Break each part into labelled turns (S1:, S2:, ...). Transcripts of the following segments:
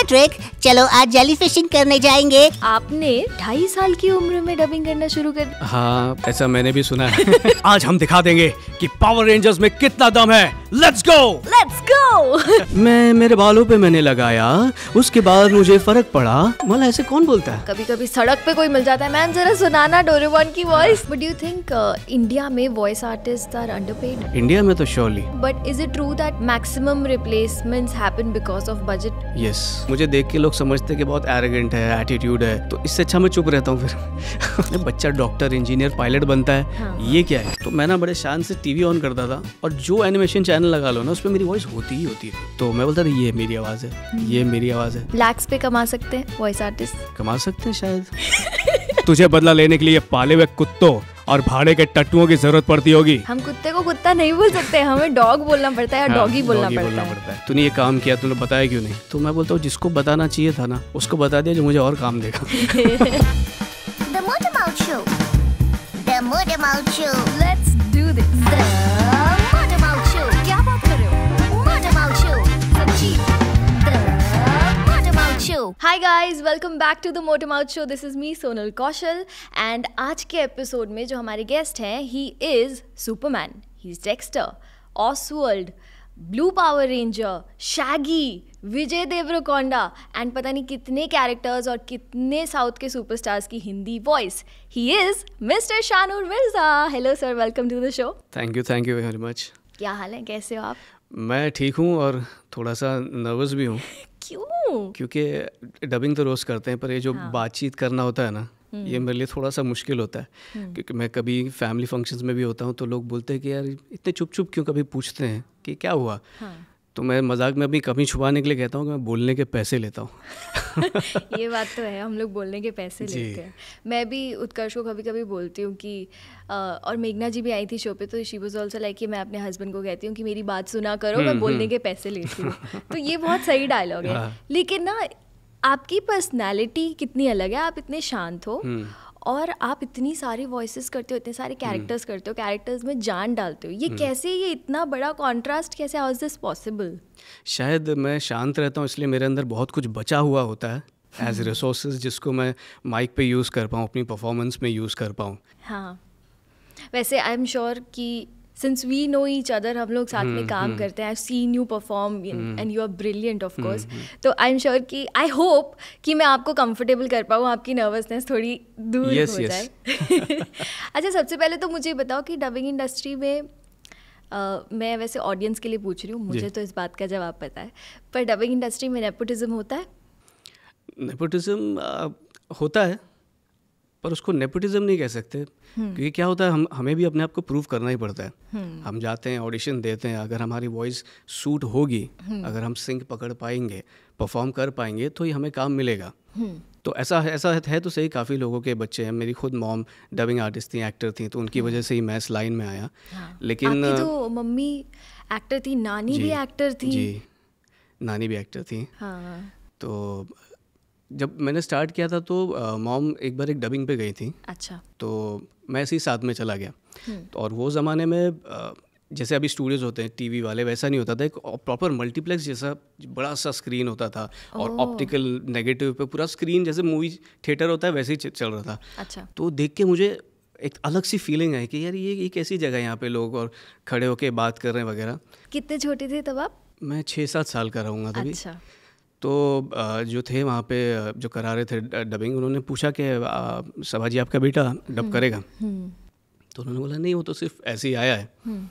S1: Patrick चलो आज jelly fishing करने जाएंगे आपने ढाई साल
S2: की उम्र में डबिंग करना शुरू कर
S3: हाँ ऐसा मैंने भी सुना है आज हम दिखा देंगे कि पावर रेंजर्स में कितना दम है
S2: लेट्स गो लेट्स गो
S3: मैं मेरे बालों पे मैंने लगाया उसके बाद मुझे फर्क पड़ा मतलब ऐसे कौन बोलता है
S2: कभी कभी सड़क पे कोई मिल जाता है मैम जरा सुनाना डोरेमोन की voice but you think India में voice artist are underpaid
S3: India में तो surely
S2: but is it true that maximum replacements happen because of budget
S3: yes मुझे देख के लोग समझते कि बहुत एरोगेंट है एटीट्यूड है तो इससे अच्छा मैं चुप रहता हूँ फिर बच्चा डॉक्टर इंजीनियर पायलट बनता है हाँ। ये क्या है तो मैं ना बड़े शान से टीवी ऑन करता था और जो एनिमेशन चैनल लगा लो ना उसमें मेरी वॉइस होती ही होती है तो मैं बोलता था ये मेरी आवाज़ है हम्म। ये मेरी आवाज़ है
S2: लैक्स पे कमा सकते हैं वॉइस आर्टिस्ट कमा सकते हैं
S3: शायद तुझे बदला लेने के लिए पाले हुए कुत्तों और भाड़े के टट्टुओं की जरूरत पड़ती होगी
S2: हम कुत्ते को कुत्ता नहीं बोल सकते हमें डॉग बोलना पड़ता है डॉगी हाँ, बोलना पड़ता है
S3: तूने ये काम किया तुमने बताया क्यों नहीं तो मैं बोलता हूँ जिसको बताना चाहिए था ना उसको बता दिया जो मुझे और काम
S4: देगा Show. The Show. Let's do this.
S2: You hi guys welcome back to the Motormouth show this is me Sonal Kaushal and आज के एपिसोड में जो हमारे गेस्ट हैं he is Superman he is Dexter Oswald blue power ranger Shaggy Vijay Deverakonda and पता नहीं कितने characters और कितने साउथ के सुपरस्टार्स की Hindi voice he is mister Shanoor Mirza hello sir welcome to the show
S3: thank you thank you very much
S2: क्या हाल है कैसे हो आप
S3: मैं ठीक हूँ और थोड़ा सा नर्वस भी हूँ
S2: क्यों
S3: क्योंकि डबिंग तो रोज़ करते हैं पर ये जो हाँ। बातचीत करना होता है ना हम्म। ये मेरे लिए थोड़ा सा मुश्किल होता है हम्म। क्योंकि मैं कभी फैमिली फंक्शंस में भी होता हूँ तो लोग बोलते हैं कि यार इतने चुप चुप क्यों कभी पूछते हैं कि क्या हुआ हाँ। तो मैं मजाक में अपनी कमी छुपाने के लिए कहता हूँ कि मैं बोलने के पैसे लेता हूँ
S2: ये बात तो है हम लोग बोलने के पैसे लेते हैं मैं भी उत्कर्ष को कभी कभी बोलती हूँ कि आ, और मेघना जी भी आई थी शो पे तो शी वॉज ऑल्सो लाइक कि मैं अपने हस्बैंड को कहती हूँ कि मेरी बात सुना करो मैं हम्म, बोलने हम्म। के पैसे लेती हूँ तो ये बहुत सही डायलॉग है हाँ। लेकिन ना आपकी पर्सनैलिटी कितनी अलग है आप इतने शांत हो हम्म। और आप इतनी सारी वॉइस करते हो इतने सारे कैरेक्टर्स हम्म। करते हो कैरेक्टर्स में जान डालते हो ये हम्म। कैसे ये इतना बड़ा कॉन्ट्रास्ट कैसे हाउ इज़ दिस पॉसिबल
S3: शायद मैं शांत रहता हूँ इसलिए मेरे अंदर बहुत कुछ बचा हुआ होता है एज रिसोर्स जिसको मैं माइक पे यूज़ कर पाऊँ अपनी परफॉर्मेंस में यूज़ कर पाऊँ
S2: हाँ वैसे आई एम श्योर कि since we know each other हम लोग साथ में हम्म, काम हम्म। करते हैं I seen you perform and you are brilliant of course तो आई एम श्योर कि आई होप कि मैं आपको कंफर्टेबल कर पाऊँ आपकी नर्वसनेस थोड़ी दूर yes, हो जाए अच्छा सबसे पहले तो मुझे बताओ कि डबिंग इंडस्ट्री में Uh, मैं वैसे ऑडियंस के लिए पूछ रही हूँ मुझे तो इस बात का जवाब पता है पर डबिंग इंडस्ट्री में नेपोटिज्म होता है
S3: नेपोटिज्म होता है पर उसको नेपोटिज्म नहीं कह सकते हम्म। क्योंकि क्या होता है हम हमें भी अपने आप को प्रूव करना ही पड़ता है हम्म। हम जाते हैं ऑडिशन देते हैं अगर हमारी वॉइस सूट होगी हम्म। अगर हम सिंग पकड़ पाएंगे परफॉर्म कर पाएंगे तो ही हमें काम मिलेगा तो ऐसा ऐसा है तो सही काफ़ी लोगों के बच्चे हैं मेरी खुद मॉम डबिंग आर्टिस्ट थी एक्टर थी तो उनकी वजह से ही मैं इस लाइन में आया
S2: हाँ। लेकिन तो मम्मी एक्टर थी नानी भी एक्टर थी जी
S3: नानी भी एक्टर थी हाँ। तो जब मैंने स्टार्ट किया था तो मॉम एक बार एक डबिंग पे गई थी अच्छा तो मैं ऐसे ही साथ में चला गया हम्म। तो और वो ज़माने में जैसे अभी स्टूडियोज होते हैं टीवी वाले वैसा नहीं होता था एक प्रॉपर मल्टीप्लेक्स जैसा बड़ा सा स्क्रीन होता था और ऑप्टिकल नेगेटिव पे पूरा स्क्रीन जैसे मूवी थिएटर होता है वैसे ही चल रहा था अच्छा तो देख के मुझे एक अलग सी फीलिंग आई कि यार ये एक ऐसी जगह है यहाँ पे लोग और खड़े होके बात कर रहे हैं वगैरह
S2: कितने छोटे थे तब आप
S3: मैं छः सात साल का रहूँगा तभी अच्छा तो जो थे वहाँ पे जो करा रहे थे डबिंग उन्होंने पूछा कि सभा जी आपका बेटा डब हम्म, करेगा हम्म। तो उन्होंने बोला नहीं वो तो सिर्फ ऐसे ही आया है हम्म।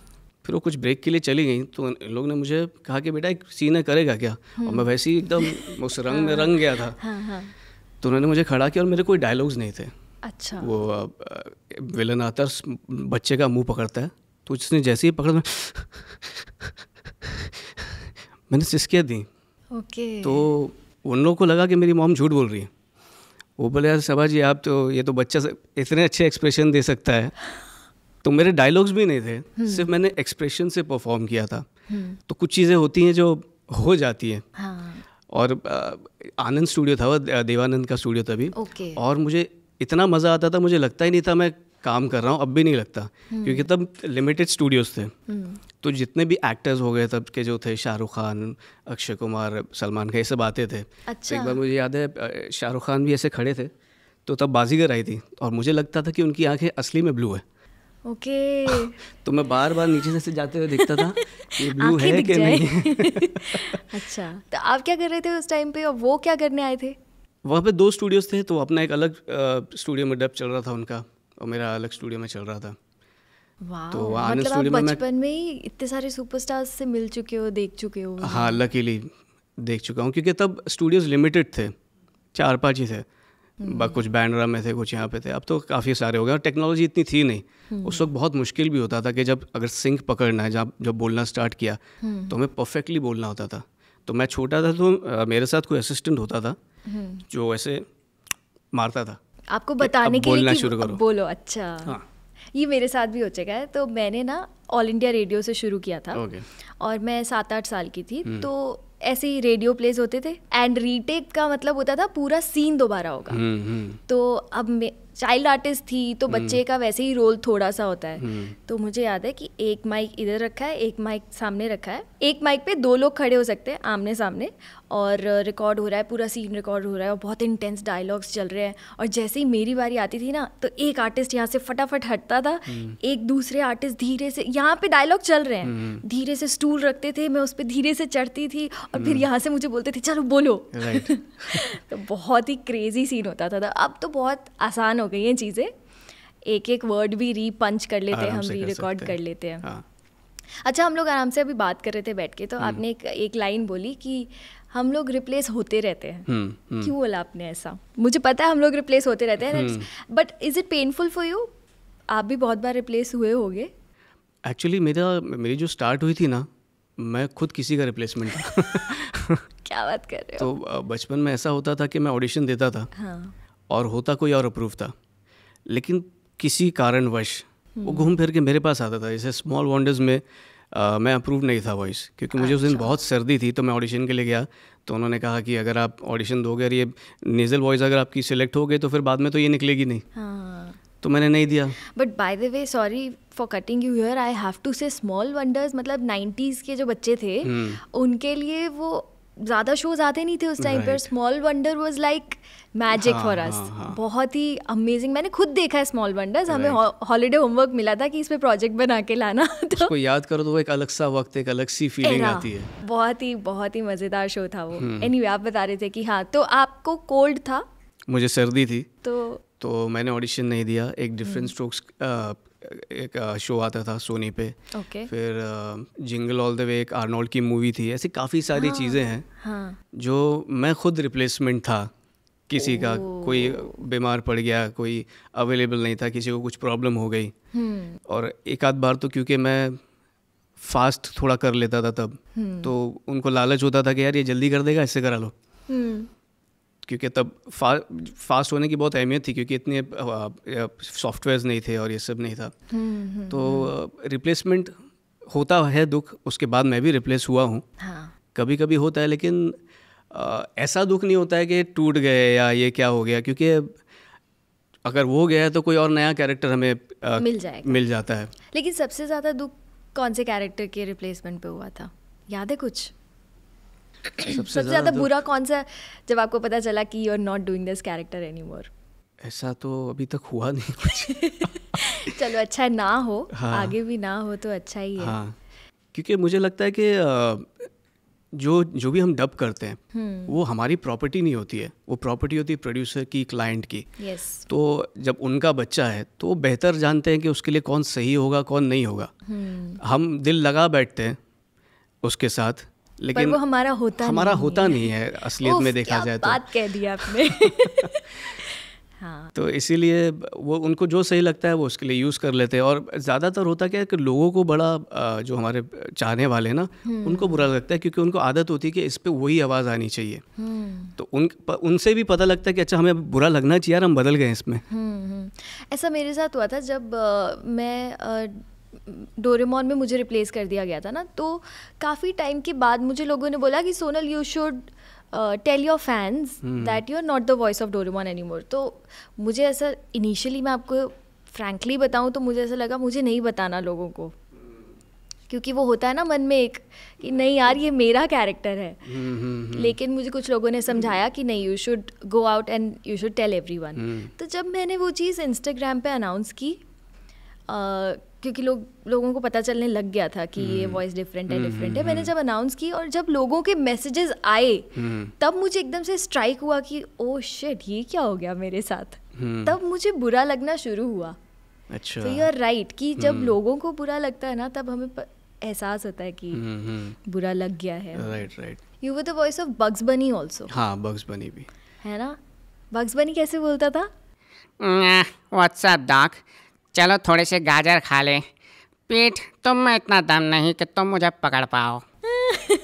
S3: फिर वो कुछ ब्रेक के लिए चली गई तो इन लोग ने मुझे कहा कि बेटा एक सीना करेगा क्या और मैं वैसे ही एकदम उस रंग में हाँ। रंग गया था हाँ, हाँ। तो उन्होंने मुझे खड़ा किया और मेरे कोई डायलॉग्स नहीं थे अच्छा वो विलन आता बच्चे का मुंह पकड़ता है तो उसने जैसे ही पकड़ मैंने सिस्कियाँ दी ओके तो उन लोगों को लगा कि मेरी मॉम झूठ बोल रही है वो बोले यार सभा जी आप तो ये तो बच्चा इतने अच्छे एक्सप्रेशन दे सकता है तो मेरे डायलॉग्स भी नहीं थे हम्म। सिर्फ मैंने एक्सप्रेशन से परफॉर्म किया था हम्म। तो कुछ चीज़ें होती हैं जो हो जाती हैं हाँ। और आनंद स्टूडियो था देवानंद का स्टूडियो था अभी और मुझे इतना मज़ा आता था मुझे लगता ही नहीं था मैं काम कर रहा हूँ अब भी नहीं लगता हम्म। क्योंकि तब लिमिटेड स्टूडियोज़ थे हम्म। तो जितने भी एक्टर्स हो गए तब के जो थे शाहरुख खान अक्षय कुमार सलमान खान ये सब आते थे तो अच्छा। एक बार मुझे याद है शाहरुख खान भी ऐसे खड़े थे तो तब बाजीगर आई थी और मुझे लगता था कि उनकी आंखें असली में ब्लू है
S2: ओके okay.
S3: तो मैं बार बार नीचे से, जाते हुए देखता था कि ब्लू है कि नहीं
S2: अच्छा तो आप क्या कर रहे थे उस टाइम पे और वो क्या करने आए थे
S3: वहाँ पे दो स्टूडियोज थे तो अपना एक अलग स्टूडियो में डब चल रहा था उनका और मेरा अलग स्टूडियो में चल रहा था
S2: तो आनंद मतलब स्टूडियो में बचपन में ही इतने सारे सुपरस्टार्स से मिल चुके हो देख चुके हो हाँ
S3: लकीली देख चुका हूँ क्योंकि तब स्टूडियोज लिमिटेड थे चार पाँच ही थे हम्म। कुछ बैंड्रा में थे कुछ यहाँ पे थे अब तो काफ़ी सारे हो गए और टेक्नोलॉजी इतनी थी नहीं हम्म। उस वक्त बहुत मुश्किल भी होता था कि जब अगर सिंक पकड़ना है जब जब बोलना स्टार्ट किया हम्म। तो हमें परफेक्टली बोलना होता था तो मैं छोटा था तो मेरे साथ कोई असिस्टेंट होता था जो ऐसे मारता था
S2: आपको बताने के लिए शुरू करो बोलो अच्छा हाँ। ये मेरे साथ भी हो चुका है तो मैंने ना ऑल इंडिया रेडियो से शुरू किया था और मैं सात आठ साल की थी हम्म। तो ऐसे ही रेडियो प्लेज होते थे एंड रीटेक का मतलब होता था पूरा सीन दोबारा होगा हम्म, हम्म। तो अब चाइल्ड आर्टिस्ट थी तो बच्चे का वैसे ही रोल थोड़ा सा होता है तो मुझे याद है कि एक माइक इधर रखा है एक माइक सामने रखा है एक माइक पे दो लोग खड़े हो सकते हैं आमने सामने और रिकॉर्ड हो रहा है पूरा सीन रिकॉर्ड हो रहा है और बहुत इंटेंस डायलॉग्स चल रहे हैं और जैसे ही मेरी बारी आती थी ना तो एक आर्टिस्ट यहाँ से फटाफट हटता था हम्म। एक दूसरे आर्टिस्ट धीरे से यहाँ पे डायलॉग चल रहे हैं हम्म। धीरे से स्टूल रखते थे मैं उस पर धीरे से चढ़ती थी और फिर हम्म। यहाँ से मुझे बोलते थे चलो बोलो
S5: तो
S2: बहुत ही क्रेजी सीन होता था अब तो बहुत आसान हो गई हैं चीज़ें एक एक वर्ड भी री पंच कर लेते हैं हम री रिकॉर्ड कर लेते हैं हाँ। अच्छा हम लोग आराम से अभी बात कर रहे थे बैठ के तो आपने एक एक लाइन बोली कि हम लोग रिप्लेस होते रहते हैं
S3: हम्म, हम्म। क्यों
S2: बोला आपने ऐसा मुझे पता है हम लोग रिप्लेस होते रहते हैं but is it painful for you आप भी बहुत बार रिप्लेस हुए होंगे
S3: एक्चुअली मेरा मेरी जो स्टार्ट हुई थी ना मैं खुद किसी का रिप्लेसमेंट था क्या बात कर रहे हो तो बचपन में ऐसा होता था कि मैं ऑडिशन देता था हाँ. और होता कोई और अप्रूव था लेकिन किसी कारणवश वो हम्म। घूम फिर के मेरे पास आता था जैसे स्मॉल वॉन्डर्स में आ, मैं अप्रूव नहीं था वॉइस क्योंकि मुझे अच्छा। उस दिन अच्छा। बहुत सर्दी थी तो मैं ऑडिशन के लिए गया तो उन्होंने कहा कि अगर आप ऑडिशन दोगे और ये नेजल वॉइस अगर आपकी सिलेक्ट हो गई तो फिर बाद में तो ये निकलेगी नहीं हाँ। तो मैंने नहीं दिया
S2: but by the way sorry for cutting you here I have to say small wonders मतलब नाइन्टीज़ के जो बच्चे थे हम्म। उनके लिए वो ज़्यादा शोज आते नहीं थे उस टाइम पर small wonder was like magic for us बहुत ही अमेजिंग मैंने खुद देखा है स्मॉल वंडर्स हमें हॉलीडे होमवर्क मिला था कि इस पर प्रोजेक्ट बना के लाना तो उसको
S3: याद करो तो वो एक अलग सा वक्त एक अलग सी फीलिंग आती है
S2: बहुत ही बहुत ही मज़ेदार शो था वो एनी हम्म। anyway, आप बता रहे थे कि हाँ तो आपको कोल्ड था
S3: मुझे सर्दी थी तो तो मैंने ऑडिशन नहीं दिया एक डिफरेंट स्ट्रोक्स हम्म। एक शो आता था सोनी पे okay. फिर जिंगल ऑल द वे एक आर्नोल्ड की मूवी थी ऐसी काफ़ी सारी हाँ, चीज़ें हैं हाँ. जो मैं खुद रिप्लेसमेंट था किसी का कोई बीमार पड़ गया कोई अवेलेबल नहीं था किसी को कुछ प्रॉब्लम हो गई हम्म। और एक आध बार तो क्योंकि मैं फास्ट थोड़ा कर लेता था तब हम्म। तो उनको लालच होता था कि यार ये जल्दी कर देगा इससे करा लो हम्म। क्योंकि तब फा फास्ट होने की बहुत अहमियत थी क्योंकि इतने सॉफ्टवेयर्स नहीं थे और ये सब नहीं था हम्म, तो रिप्लेसमेंट हम्म, हम्म। होता है दुख उसके बाद मैं भी रिप्लेस हुआ हूँ हाँ. कभी कभी होता है लेकिन आ, ऐसा दुख नहीं होता है कि टूट गए या ये क्या हो गया क्योंकि अगर वो गया है तो कोई और नया कैरेक्टर हमें आ, मिल जाएगा मिल जाता है
S2: लेकिन सबसे ज़्यादा दुख कौन से कैरेक्टर के रिप्लेसमेंट पे हुआ था याद है कुछ सबसे ज़्यादा बुरा कौन सा जब आपको पता चला कि you are not doing this character any more
S3: ऐसा तो अभी तक हुआ नहीं
S2: कुछ चलो अच्छा है ना हो हाँ, आगे भी ना हो तो अच्छा ही है हाँ,
S3: क्योंकि मुझे लगता है कि जो जो भी हम डब करते हैं हम्म। वो हमारी प्रॉपर्टी नहीं होती है वो प्रॉपर्टी होती है प्रोड्यूसर की क्लाइंट की तो जब उनका बच्चा है तो बेहतर जानते हैं कि उसके लिए कौन सही होगा कौन नहीं होगा हम्म। हम दिल लगा बैठते हैं उसके साथ लेकिन पर वो हमारा
S2: होता हमारा नहीं होता
S3: नहीं है असलियत में देखा जाए तो
S2: बात कह दिया आपने हाँ
S3: तो इसीलिए वो उनको जो सही लगता है वो उसके लिए यूज़ कर लेते हैं और ज़्यादातर होता क्या है कि लोगों को बड़ा जो हमारे चाहने वाले ना हम्म। उनको बुरा लगता है क्योंकि उनको आदत होती है कि इस पर वही आवाज़ आनी चाहिए हम्म। तो उन उनसे भी पता लगता है कि अच्छा हमें बुरा लगना चाहिए यार हम बदल गए इसमें हम्म,
S2: ऐसा मेरे साथ हुआ था जब मैं डोरेमोन में मुझे रिप्लेस कर दिया गया था ना तो काफ़ी टाइम के बाद मुझे लोगों ने बोला कि Sonal you should tell your fans that you are not the voice of Doraemon more तो मुझे ऐसा इनिशियली मैं आपको फ्रैंकली बताऊँ तो मुझे ऐसा लगा मुझे नहीं बताना लोगों को क्योंकि वो होता है ना मन में एक कि नहीं यार ये मेरा कैरेक्टर है hmm, hmm, hmm. लेकिन मुझे कुछ लोगों ने समझाया कि नहीं you should go out and you should tell every तो जब मैंने वो चीज़ इंस्टाग्राम पे अनाउंस की uh, क्योंकि लोग लोगों को पता चलने लग गया था कि ये वॉइस हम्म। डिफरेंट है डिफरेंट हम्म, है हम्म, मैंने जब अनाउंस की और जब लोगों के मैसेजेस आए तब मुझे एकदम से स्ट्राइक हुआ कि ओ oh शिट ये क्या हो गया मेरे साथ तब मुझे बुरा लगना शुरू हुआ
S3: अच्छा यू आर राइट कि जब लोगों
S2: को बुरा लगता है ना तब हमें एहसास होता है कि बुरा लग गया है right right you were the voice of Bugs Bunny also
S3: हाँ बग्स बनी भी
S2: है ना बग्स बनी कैसे बोलता था
S1: व्हाट्सएप
S3: डाक चलो थोड़े से गाजर खा लें पीठ तुम में इतना दम नहीं कि तुम मुझे पकड़ पाओ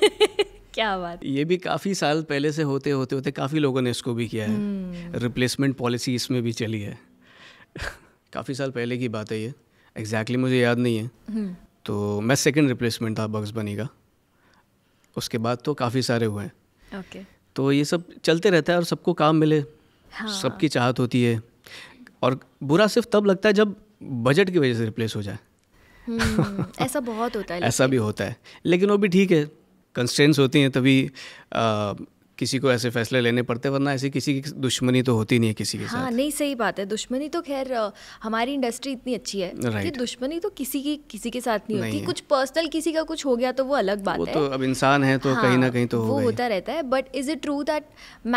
S3: क्या बात ये भी काफ़ी साल पहले से होते होते होते काफ़ी लोगों ने इसको भी किया है रिप्लेसमेंट हम्म। पॉलिसी इसमें भी चली है काफ़ी साल पहले की बात है ये एग्जैक्टली exactly मुझे याद नहीं है हम्म। तो मैं सेकंड रिप्लेसमेंट था बग्स बनी का उसके बाद तो काफ़ी सारे हुए हैं okay. तो ये सब चलते रहता है और सबको काम मिले हाँ। सबकी चाहत होती है और बुरा सिर्फ तब लगता है जब बजट की वजह से रिप्लेस हो जाए
S2: हम्म, ऐसा बहुत होता है ऐसा
S3: भी होता है लेकिन वो भी ठीक है कंस्टेंट्स होती हैं तभी किसी को ऐसे फैसले लेने पड़ते वरना ऐसी किसी की दुश्मनी तो होती नहीं है किसी के हाँ,
S2: साथ नहीं सही बात है दुश्मनी तो खैर हमारी इंडस्ट्री इतनी अच्छी है कि दुश्मनी तो किसी की किसी के साथ नहीं, नहीं होती कुछ पर्सनल किसी का कुछ हो गया तो वो अलग बात वो है तो अब
S3: इंसान है तो हाँ, कहीं ना हाँ, कहीं तो वो होता
S2: रहता है but is it true that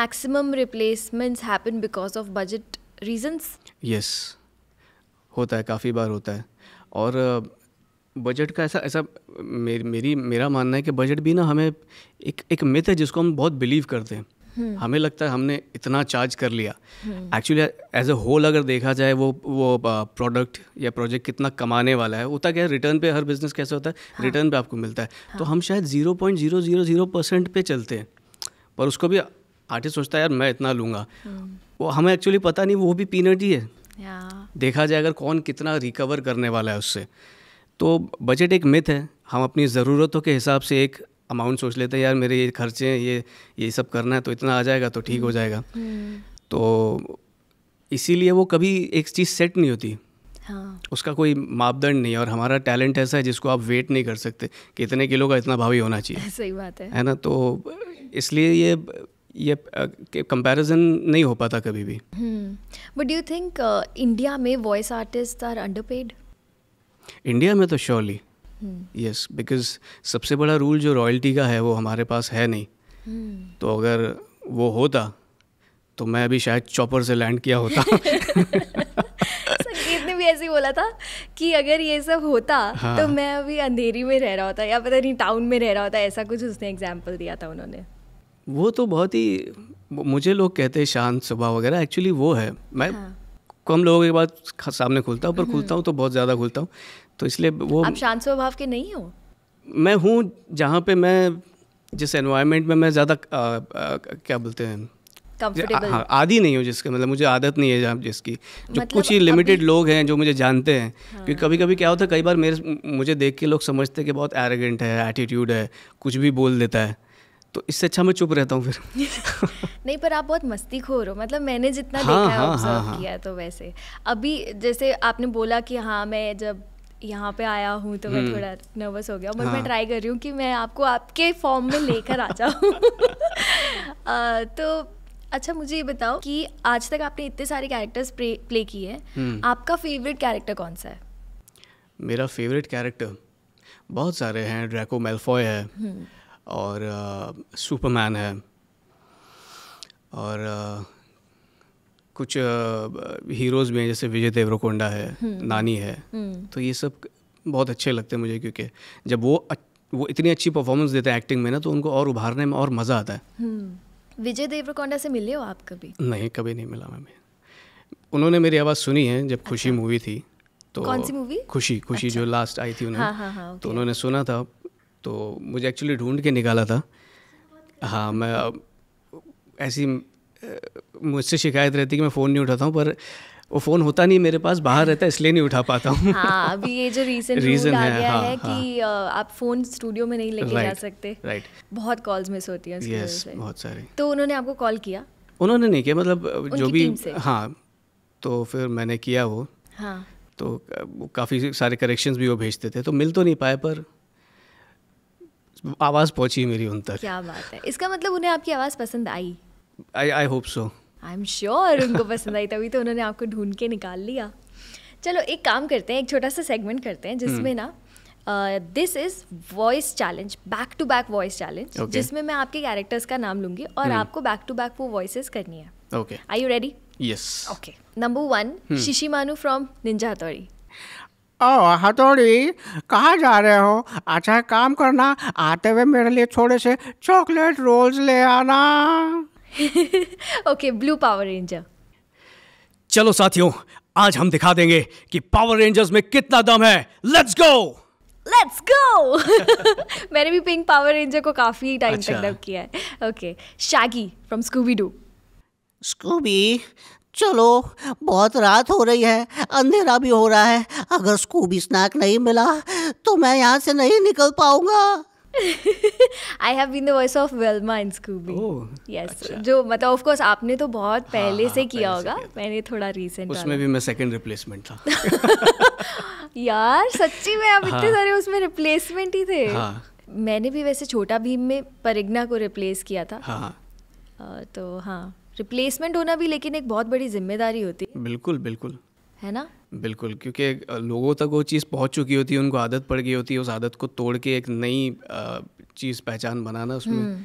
S2: maximum replacements happen because of budget reasons
S3: yes होता है काफ़ी बार होता है और बजट का ऐसा ऐसा मेर, मेरी मेरा मानना है कि बजट भी ना हमें एक एक मिथ है जिसको हम बहुत बिलीव करते हैं हम्म। हमें लगता है हमने इतना चार्ज कर लिया एक्चुअली एज ए होल अगर देखा जाए वो वो प्रोडक्ट या प्रोजेक्ट कितना कमाने वाला है होता क्या है रिटर्न पे हर बिजनेस कैसे होता है हाँ। रिटर्न पे आपको मिलता है तो हाँ। तो हम शायद zero point zero zero zero percent पे चलते हैं पर उसको भी आर्टिस्ट सोचता है यार मैं इतना लूँगा हम्म। वो हमें एक्चुअली पता नहीं वो भी पीनट ही है देखा जाए अगर कौन कितना रिकवर करने वाला है उससे तो बजट एक मिथ है हम अपनी ज़रूरतों के हिसाब से एक अमाउंट सोच लेते हैं यार मेरे ये खर्चे हैं ये ये सब करना है तो इतना आ जाएगा तो ठीक हो hmm. जाएगा hmm. तो इसीलिए वो कभी एक चीज़ सेट नहीं होती हाँ। उसका कोई मापदंड नहीं और हमारा टैलेंट ऐसा है जिसको आप वेट नहीं कर सकते कि इतने किलो का इतना भावी होना चाहिए सही बात है है ना तो इसलिए ये ये कंपैरिजन uh, नहीं हो पाता कभी भी
S2: बट डू थिंक इंडिया में voice artist are underpaid
S3: India में तो श्योरली यस बिकॉज सबसे बड़ा रूल जो रॉयल्टी का है वो हमारे पास है नहीं hmm. तो अगर वो होता तो मैं अभी शायद चॉपर से लैंड किया होता संगीत
S2: ने भी ऐसे ही बोला था कि अगर ये सब होता तो हाँ. तो मैं अभी अंधेरी में रह रहा होता या पता नहीं टाउन में रह रहा होता ऐसा कुछ उसने एग्जाम्पल दिया था उन्होंने
S3: वो तो बहुत ही मुझे लोग कहते हैं शांत स्वभाव वगैरह एक्चुअली वो है मैं हाँ। कम लोगों के बाद सामने खुलता हूँ पर हम्म। खुलता हूँ तो बहुत ज़्यादा खुलता हूँ तो इसलिए वो आप
S2: शांत स्वभाव के नहीं हो
S3: मैं हूँ जहाँ पे मैं जिस एनवायरनमेंट में मैं ज़्यादा क्या बोलते हैं हाँ आदि नहीं हो जिसके मतलब मुझे आदत नहीं है जहाँ जिसकी जो मतलब कुछ ही लिमिटेड लोग हैं जो मुझे जानते हैं हाँ। क्योंकि कभी कभी क्या होता है कई बार मेरे मुझे देख के लोग समझते हैं कि बहुत एरोगेंट है एटीट्यूड है कुछ भी बोल देता है तो इससे अच्छा मैं चुप रहता हूँ फिर
S2: नहीं पर आप बहुत मस्ती खो रहे हो मतलब मैंने जितना हाँ, देखा हाँ, हाँ, हाँ, किया तो वैसे अभी जैसे आपने बोला कि हाँ मैं जब यहाँ पे आया हूँ तो मैं हम्म। थोड़ा नर्वस हो गया बट हाँ। मैं ट्राई कर रही हूँ कि मैं आपको आपके फॉर्म में लेकर आ जाऊँ तो अच्छा मुझे ये बताओ कि आज तक आपने इतने सारे कैरेक्टर्स प्ले किए हैं हम्म। आपका फेवरेट कैरेक्टर कौन सा है
S3: मेरा फेवरेट कैरेक्टर बहुत सारे हैं ड्रैको मेल्फॉय है हम्म। और सुपरमैन है और कुछ हीरोज़ भी हैं जैसे विजय देवरकोंडा है हम्म। नानी है हम्म। तो ये सब बहुत अच्छे लगते हैं मुझे क्योंकि जब वो वो इतनी अच्छी परफॉर्मेंस देते हैं एक्टिंग में ना तो उनको और उभारने में और मज़ा आता है
S2: हम्म। विजय देवरकोंडा से मिले हो आप कभी
S3: नहीं कभी नहीं मिला मैं उन्होंने मेरी आवाज़ सुनी है जब खुशी अच्छा। मूवी थी तो कौन सी मूवी खुशी खुशी अच्छा। जो लास्ट आई थी उन्होंने हाँ, हाँ, हाँ, तो उन्होंने सुना था तो मुझे एक्चुअली ढूंढ के निकाला था हाँ मैं ऐसी मुझसे शिकायत रहती कि मैं फ़ोन नहीं उठाता हूँ पर वो फ़ोन होता नहीं मेरे पास बाहर रहता है इसलिए नहीं उठा पाता हूँ हाँ,
S2: अभी ये जो रीसेंट रीज़न है, गया हाँ, है हाँ, कि हाँ, आप फ़ोन स्टूडियो में नहीं लेके जा सकते राइट बहुत कॉल्स मिस होती हैं yes, बहुत सारी तो उन्होंने आपको कॉल किया
S3: उन्होंने नहीं किया मतलब जो भी हाँ तो फिर मैंने किया वो हाँ तो काफ़ी सारे करेक्शंस भी वो भेजते थे तो मिल तो नहीं पाए पर आवाज़ पहुंची मेरी उन तक
S2: क्या बात है इसका मतलब उन्हें आपकी आवाज़ पसंद आई
S3: I I hope so
S2: I am sure उनको पसंद आई तभी तो उन्होंने आपको ढूंढ के निकाल लिया चलो एक काम करते हैं एक छोटा सा सेगमेंट करते हैं hmm. जिसमें ना this is voice challenge back to back voice challenge जिसमें मैं आपके कैरेक्टर्स का नाम लूंगी और hmm. आपको बैक टू बैक वो वॉइस करनी है okay I you ready yes okay number one Shishimaru from ninja Hattori
S1: oh हथौड़ी कहाँ जा रहे हो अच्छा काम करना आते हुए मेरे लिए थोड़े से चॉकलेट रोल्स ले आना
S2: ओके ब्लू पावर रेंजर
S3: चलो साथियों आज हम दिखा देंगे कि पावर रेंजर्स में कितना दम है लेट्स गो
S2: लेट्स गो मैंने भी पिंक पावर रेंजर को काफी टाइम अच्छा। तक डब किया है okay Shaggy from Scooby Doo
S1: Scooby चलो बहुत रात हो रही है अंधेरा भी हो रहा है अगर स्कूबी स्नैक नहीं मिला तो मैं यहाँ से नहीं निकल
S2: पाऊंगा I have been the voice of Velma in Scooby yes जो मतलब ऑफ कोर्स आपने तो बहुत हाँ, पहले हाँ, से किया होगा मैंने थोड़ा रीसेंट उसमें भी
S3: मैं सेकंड रिप्लेसमेंट था
S2: यार सच्ची में आप हाँ, इतने सारे उसमें रिप्लेसमेंट ही थे हाँ, मैंने भी वैसे छोटा भीम में परिग्ना को रिप्लेस किया था हाँ, तो हाँ रिप्लेसमेंट होना भी लेकिन एक बहुत बड़ी जिम्मेदारी होती
S3: है बिल्कुल बिल्कुल है ना बिल्कुल क्योंकि लोगों तक वो चीज़ पहुंच चुकी होती है उनको आदत पड़ गई होती है उस आदत को तोड़ के एक नई चीज़ पहचान बनाना उसमें हम्म।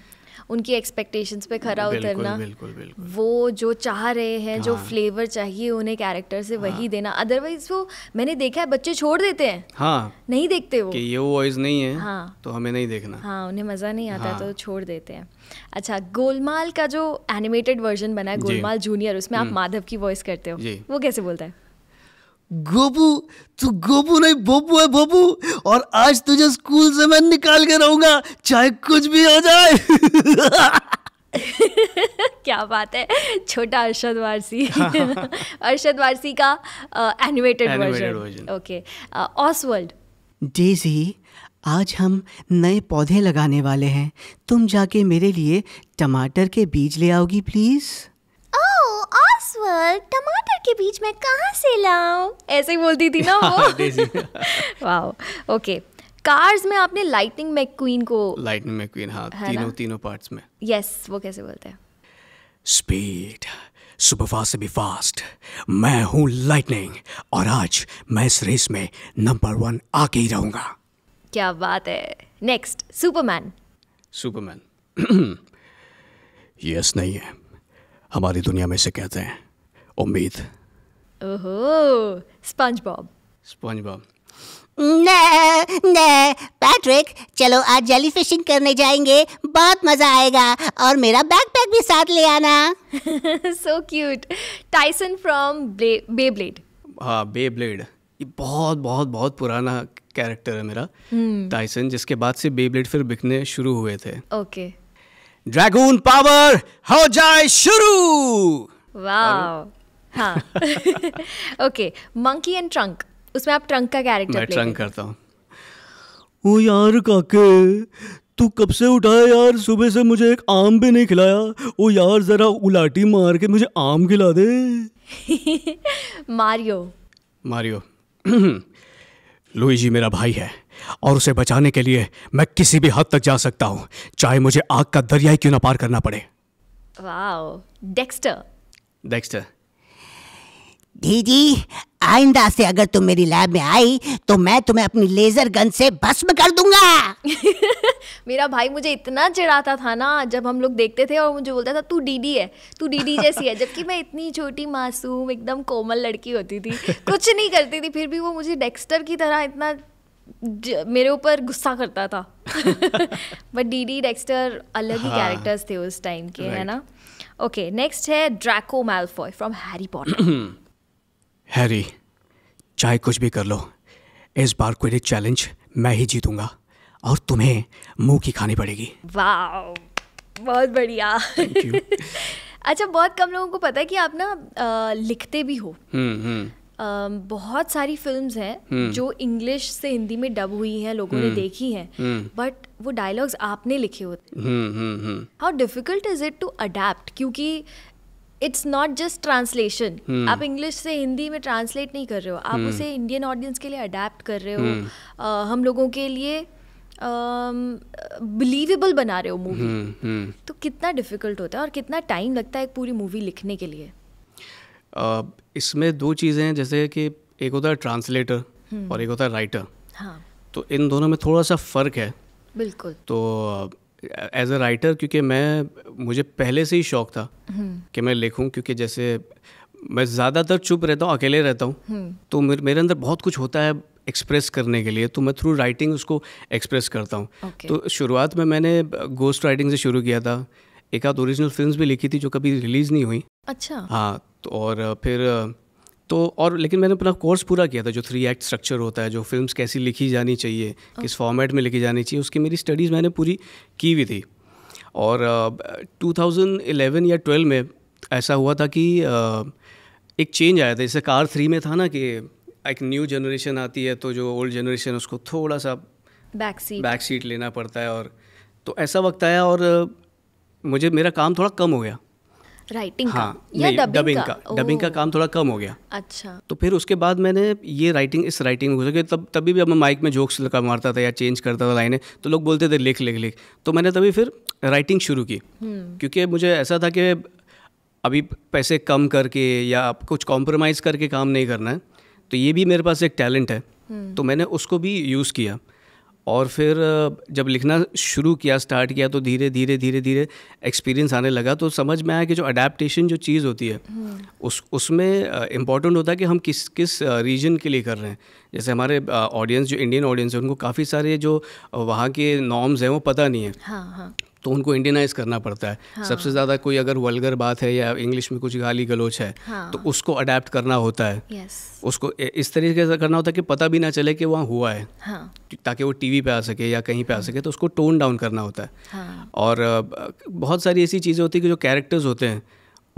S2: उनकी एक्सपेक्टेशंस पे खरा बिल्कुल, उतरना
S3: बिल्कुल, बिल्कुल,
S2: वो जो चाह रहे हैं जो फ्लेवर हाँ। चाहिए उन्हें कैरेक्टर से वही हाँ। देना अदरवाइज वो मैंने देखा है बच्चे छोड़ देते हैं हाँ नहीं देखते वो कि
S3: ये वो वॉइस नहीं है हाँ तो हमें नहीं देखना
S2: हाँ उन्हें मज़ा नहीं आता तो हाँ। छोड़ देते हैं अच्छा गोलमाल का जो एनिमेटेड वर्जन बना है गोलमाल जूनियर उसमें आप हम्म। माधव की वॉइस करते हो वो कैसे बोलता है
S1: गोबू तू गोबू नहीं बोबू है बोबू और आज तुझे स्कूल से मैं निकाल के रहूंगा चाहे कुछ भी हो जाए
S2: क्या बात है छोटा अरशद वारसी अरशद वारसी का animated version okay Oswald
S3: Daisy आज हम नए पौधे लगाने वाले हैं तुम जाके मेरे लिए टमाटर के बीज
S1: ले आओगी प्लीज़
S4: ऑस्वर्ड टमाटर के बीच में कहाँ से
S2: लाऊं ऐसे ही बोलती थी ना वो वाओ ओके कार्स में आपने लाइटनिंग मैक्वीन को
S3: लाइटनिंग मैक्वीन हाँ तीनों तीनों पार्ट्स में
S2: यस yes, वो कैसे बोलते हैं
S3: स्पीड सुपर फास्ट से भी फास्ट मैं हूँ लाइटनिंग और आज मैं इस रेस में नंबर वन आके ही रहूंगा
S2: क्या बात है नेक्स्ट सुपरमैन
S3: सुपरमैन यस नहीं है हमारी दुनिया में से कहते हैं उम्मीद
S2: ओहो स्पंज बॉब स्पंज बॉब ने पैट्रिक
S1: चलो आज जेली फिशिंग करने जाएंगे बहुत मजा आएगा और मेरा बैकपैक भी साथ
S2: ले आना so cute Tyson from Beyblade
S3: हाँ बे ब्लेड ये बहुत बहुत बहुत पुराना कैरेक्टर है मेरा टाइसन हम्म। hmm. जिसके बाद से बे ब्लेड फिर बिकने शुरू हुए थे ओके okay. ड्रैगून पावर हो जाए शुरू
S2: वाओ हाँ ओके मंकी एंड ट्रंक उसमें आप ट्रंक का कैरेक्टर मैं ट्रंक
S3: करता हूँ ओ यार काके तू कब से उठाया यार सुबह से मुझे एक आम भी नहीं खिलाया ओ यार जरा उलाटी मार के मुझे आम खिला दे
S2: मारियो
S3: मारियो लुईजी मेरा भाई है और उसे बचाने के लिए मैं किसी भी हद तक जा सकता हूँ चाहे मुझे आग का दरिया क्यों ना पार करना पड़े
S2: वाओ डेक्स्टर
S3: डेक्स्टर दीदी
S1: आइंदा से अगर तुम मेरी लैब में आई तो मैं तुम्हें अपनी लेजर गन से भस्म कर दूंगा
S2: मेरा भाई मुझे इतना चिढ़ाता था ना जब हम लोग देखते थे और मुझे बोलता था तू डीडी है तू डीडी जैसी है जबकि मैं इतनी छोटी मासूम एकदम कोमल लड़की होती थी कुछ नहीं करती थी फिर भी वो मुझे डेक्स्टर की तरह इतना मेरे ऊपर गुस्सा करता था बट डी डी डेक्स्टर अलग ही कैरेक्टर्स हाँ। थे उस टाइम के है ना ओके नेक्स्ट है Draco Malfoy from Harry Potter
S3: Harry चाहे कुछ भी कर लो इस बार कोई चैलेंज मैं ही जीतूंगा और तुम्हें मुंह की खानी पड़ेगी
S2: वाह बहुत बढ़िया अच्छा बहुत कम लोगों को पता है कि आप ना लिखते भी हो हम्म हम्म बहुत सारी फिल्म्स हैं हम्म। जो इंग्लिश से हिंदी में डब हुई हैं लोगों ने हम्म। देखी हैं बट हम्म। वो डायलॉग्स आपने लिखे होते how difficult is it to adapt क्योंकि इट्स नॉट जस्ट ट्रांसलेशन आप इंग्लिश से हिंदी में ट्रांसलेट नहीं कर रहे हो आप उसे इंडियन ऑडियंस के लिए अडेप्ट कर रहे हो हम लोगों के लिए बिलीवेबल बना रहे हो
S3: मूवी
S2: तो कितना डिफिकल्ट होता है और कितना टाइम लगता है एक पूरी मूवी लिखने के लिए
S3: इसमें दो चीज़ें हैं जैसे कि एक होता है ट्रांसलेटर हम्म। और एक होता है राइटर हाँ. तो इन दोनों में थोड़ा सा फ़र्क है बिल्कुल तो एज अ राइटर क्योंकि मैं मुझे पहले से ही शौक था हम्म। कि मैं लिखूं क्योंकि जैसे मैं ज़्यादातर चुप रहता हूँ अकेले रहता हूँ हम्म। तो मेरे अंदर बहुत कुछ होता है एक्सप्रेस करने के लिए तो मैं थ्रू राइटिंग उसको एक्सप्रेस करता हूँ okay. तो शुरुआत में मैंने गोस्ट राइटिंग से शुरू किया था एक आध ओरिजिनल फिल्म भी लिखी थी जो कभी रिलीज नहीं हुई
S2: अच्छा हाँ
S3: तो और फिर तो और लेकिन मैंने अपना कोर्स पूरा किया था जो थ्री एक्ट स्ट्रक्चर होता है जो फिल्म्स कैसी लिखी जानी चाहिए किस फॉर्मेट में लिखी जानी चाहिए उसकी मेरी स्टडीज़ मैंने पूरी की हुई थी और टू या ट्वेल्व में ऐसा हुआ था कि एक चेंज आया था जैसे कार थ्री में था ना कि एक न्यू जनरेशन आती है तो जो ओल्ड जनरेशन उसको थोड़ा सा
S2: बैक सीट बैक
S3: सीट लेना पड़ता है और तो ऐसा वक्त आया और मुझे मेरा काम थोड़ा कम हो गया
S2: राइटिंग हाँ का या डबिंग, डबिंग का, का डबिंग का oh.
S3: काम थोड़ा कम हो गया अच्छा तो फिर उसके बाद मैंने ये राइटिंग इस राइटिंग में तब तभी भी अब मैं माइक में जोक्स लगा मारता था या चेंज करता था लाइनें तो लोग बोलते थे लिख लिख लिख तो मैंने तभी फिर राइटिंग शुरू की हम्म। क्योंकि मुझे ऐसा था कि अभी पैसे कम करके या कुछ कॉम्प्रोमाइज़ करके काम नहीं करना है तो ये भी मेरे पास एक टैलेंट है हम्म। तो मैंने उसको भी यूज़ किया और फिर जब लिखना शुरू किया स्टार्ट किया तो धीरे धीरे धीरे धीरे एक्सपीरियंस आने लगा तो समझ में आया कि जो अडेप्टशन जो चीज़ होती है हम्म। उस उसमें इम्पॉर्टेंट होता है कि हम किस किस रीजन के लिए कर रहे हैं जैसे हमारे ऑडियंस जो इंडियन ऑडियंस है उनको काफ़ी सारे जो वहाँ के नॉर्म्स हैं वो पता नहीं है हाँ, हाँ. तो उनको इंडियनाइज करना पड़ता है हाँ। सबसे ज़्यादा कोई अगर वल्गर बात है या इंग्लिश में कुछ गाली गलोच है हाँ। तो उसको अडेप्ट करना होता है yes. उसको इस तरीके से करना होता है कि पता भी ना चले कि वहाँ हुआ है हाँ। ताकि वो टीवी पे आ सके या कहीं पे आ हाँ। सके तो उसको टोन डाउन करना होता है हाँ। और बहुत सारी ऐसी चीज़ें होती है कि जो कैरेक्टर्स होते हैं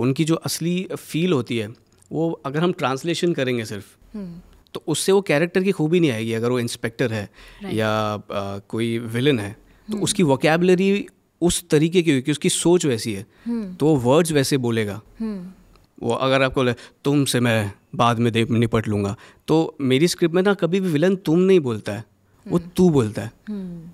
S3: उनकी जो असली फील होती है वो अगर हम ट्रांसलेशन करेंगे सिर्फ हम्म। तो उससे वो कैरेक्टर की खूबी नहीं आएगी अगर वो इंस्पेक्टर है या कोई विलन है तो हम्म। उसकी वोकेबलरी उस तरीके की हुई कि उसकी सोच वैसी है हम्म। तो वर्ड्स वैसे बोलेगा
S5: हम्म।
S3: वो अगर आपको तुम तुमसे मैं बाद में देख निपट लूँगा तो मेरी स्क्रिप्ट में ना कभी भी विलन तुम नहीं बोलता है वो हम्म। तू बोलता
S5: है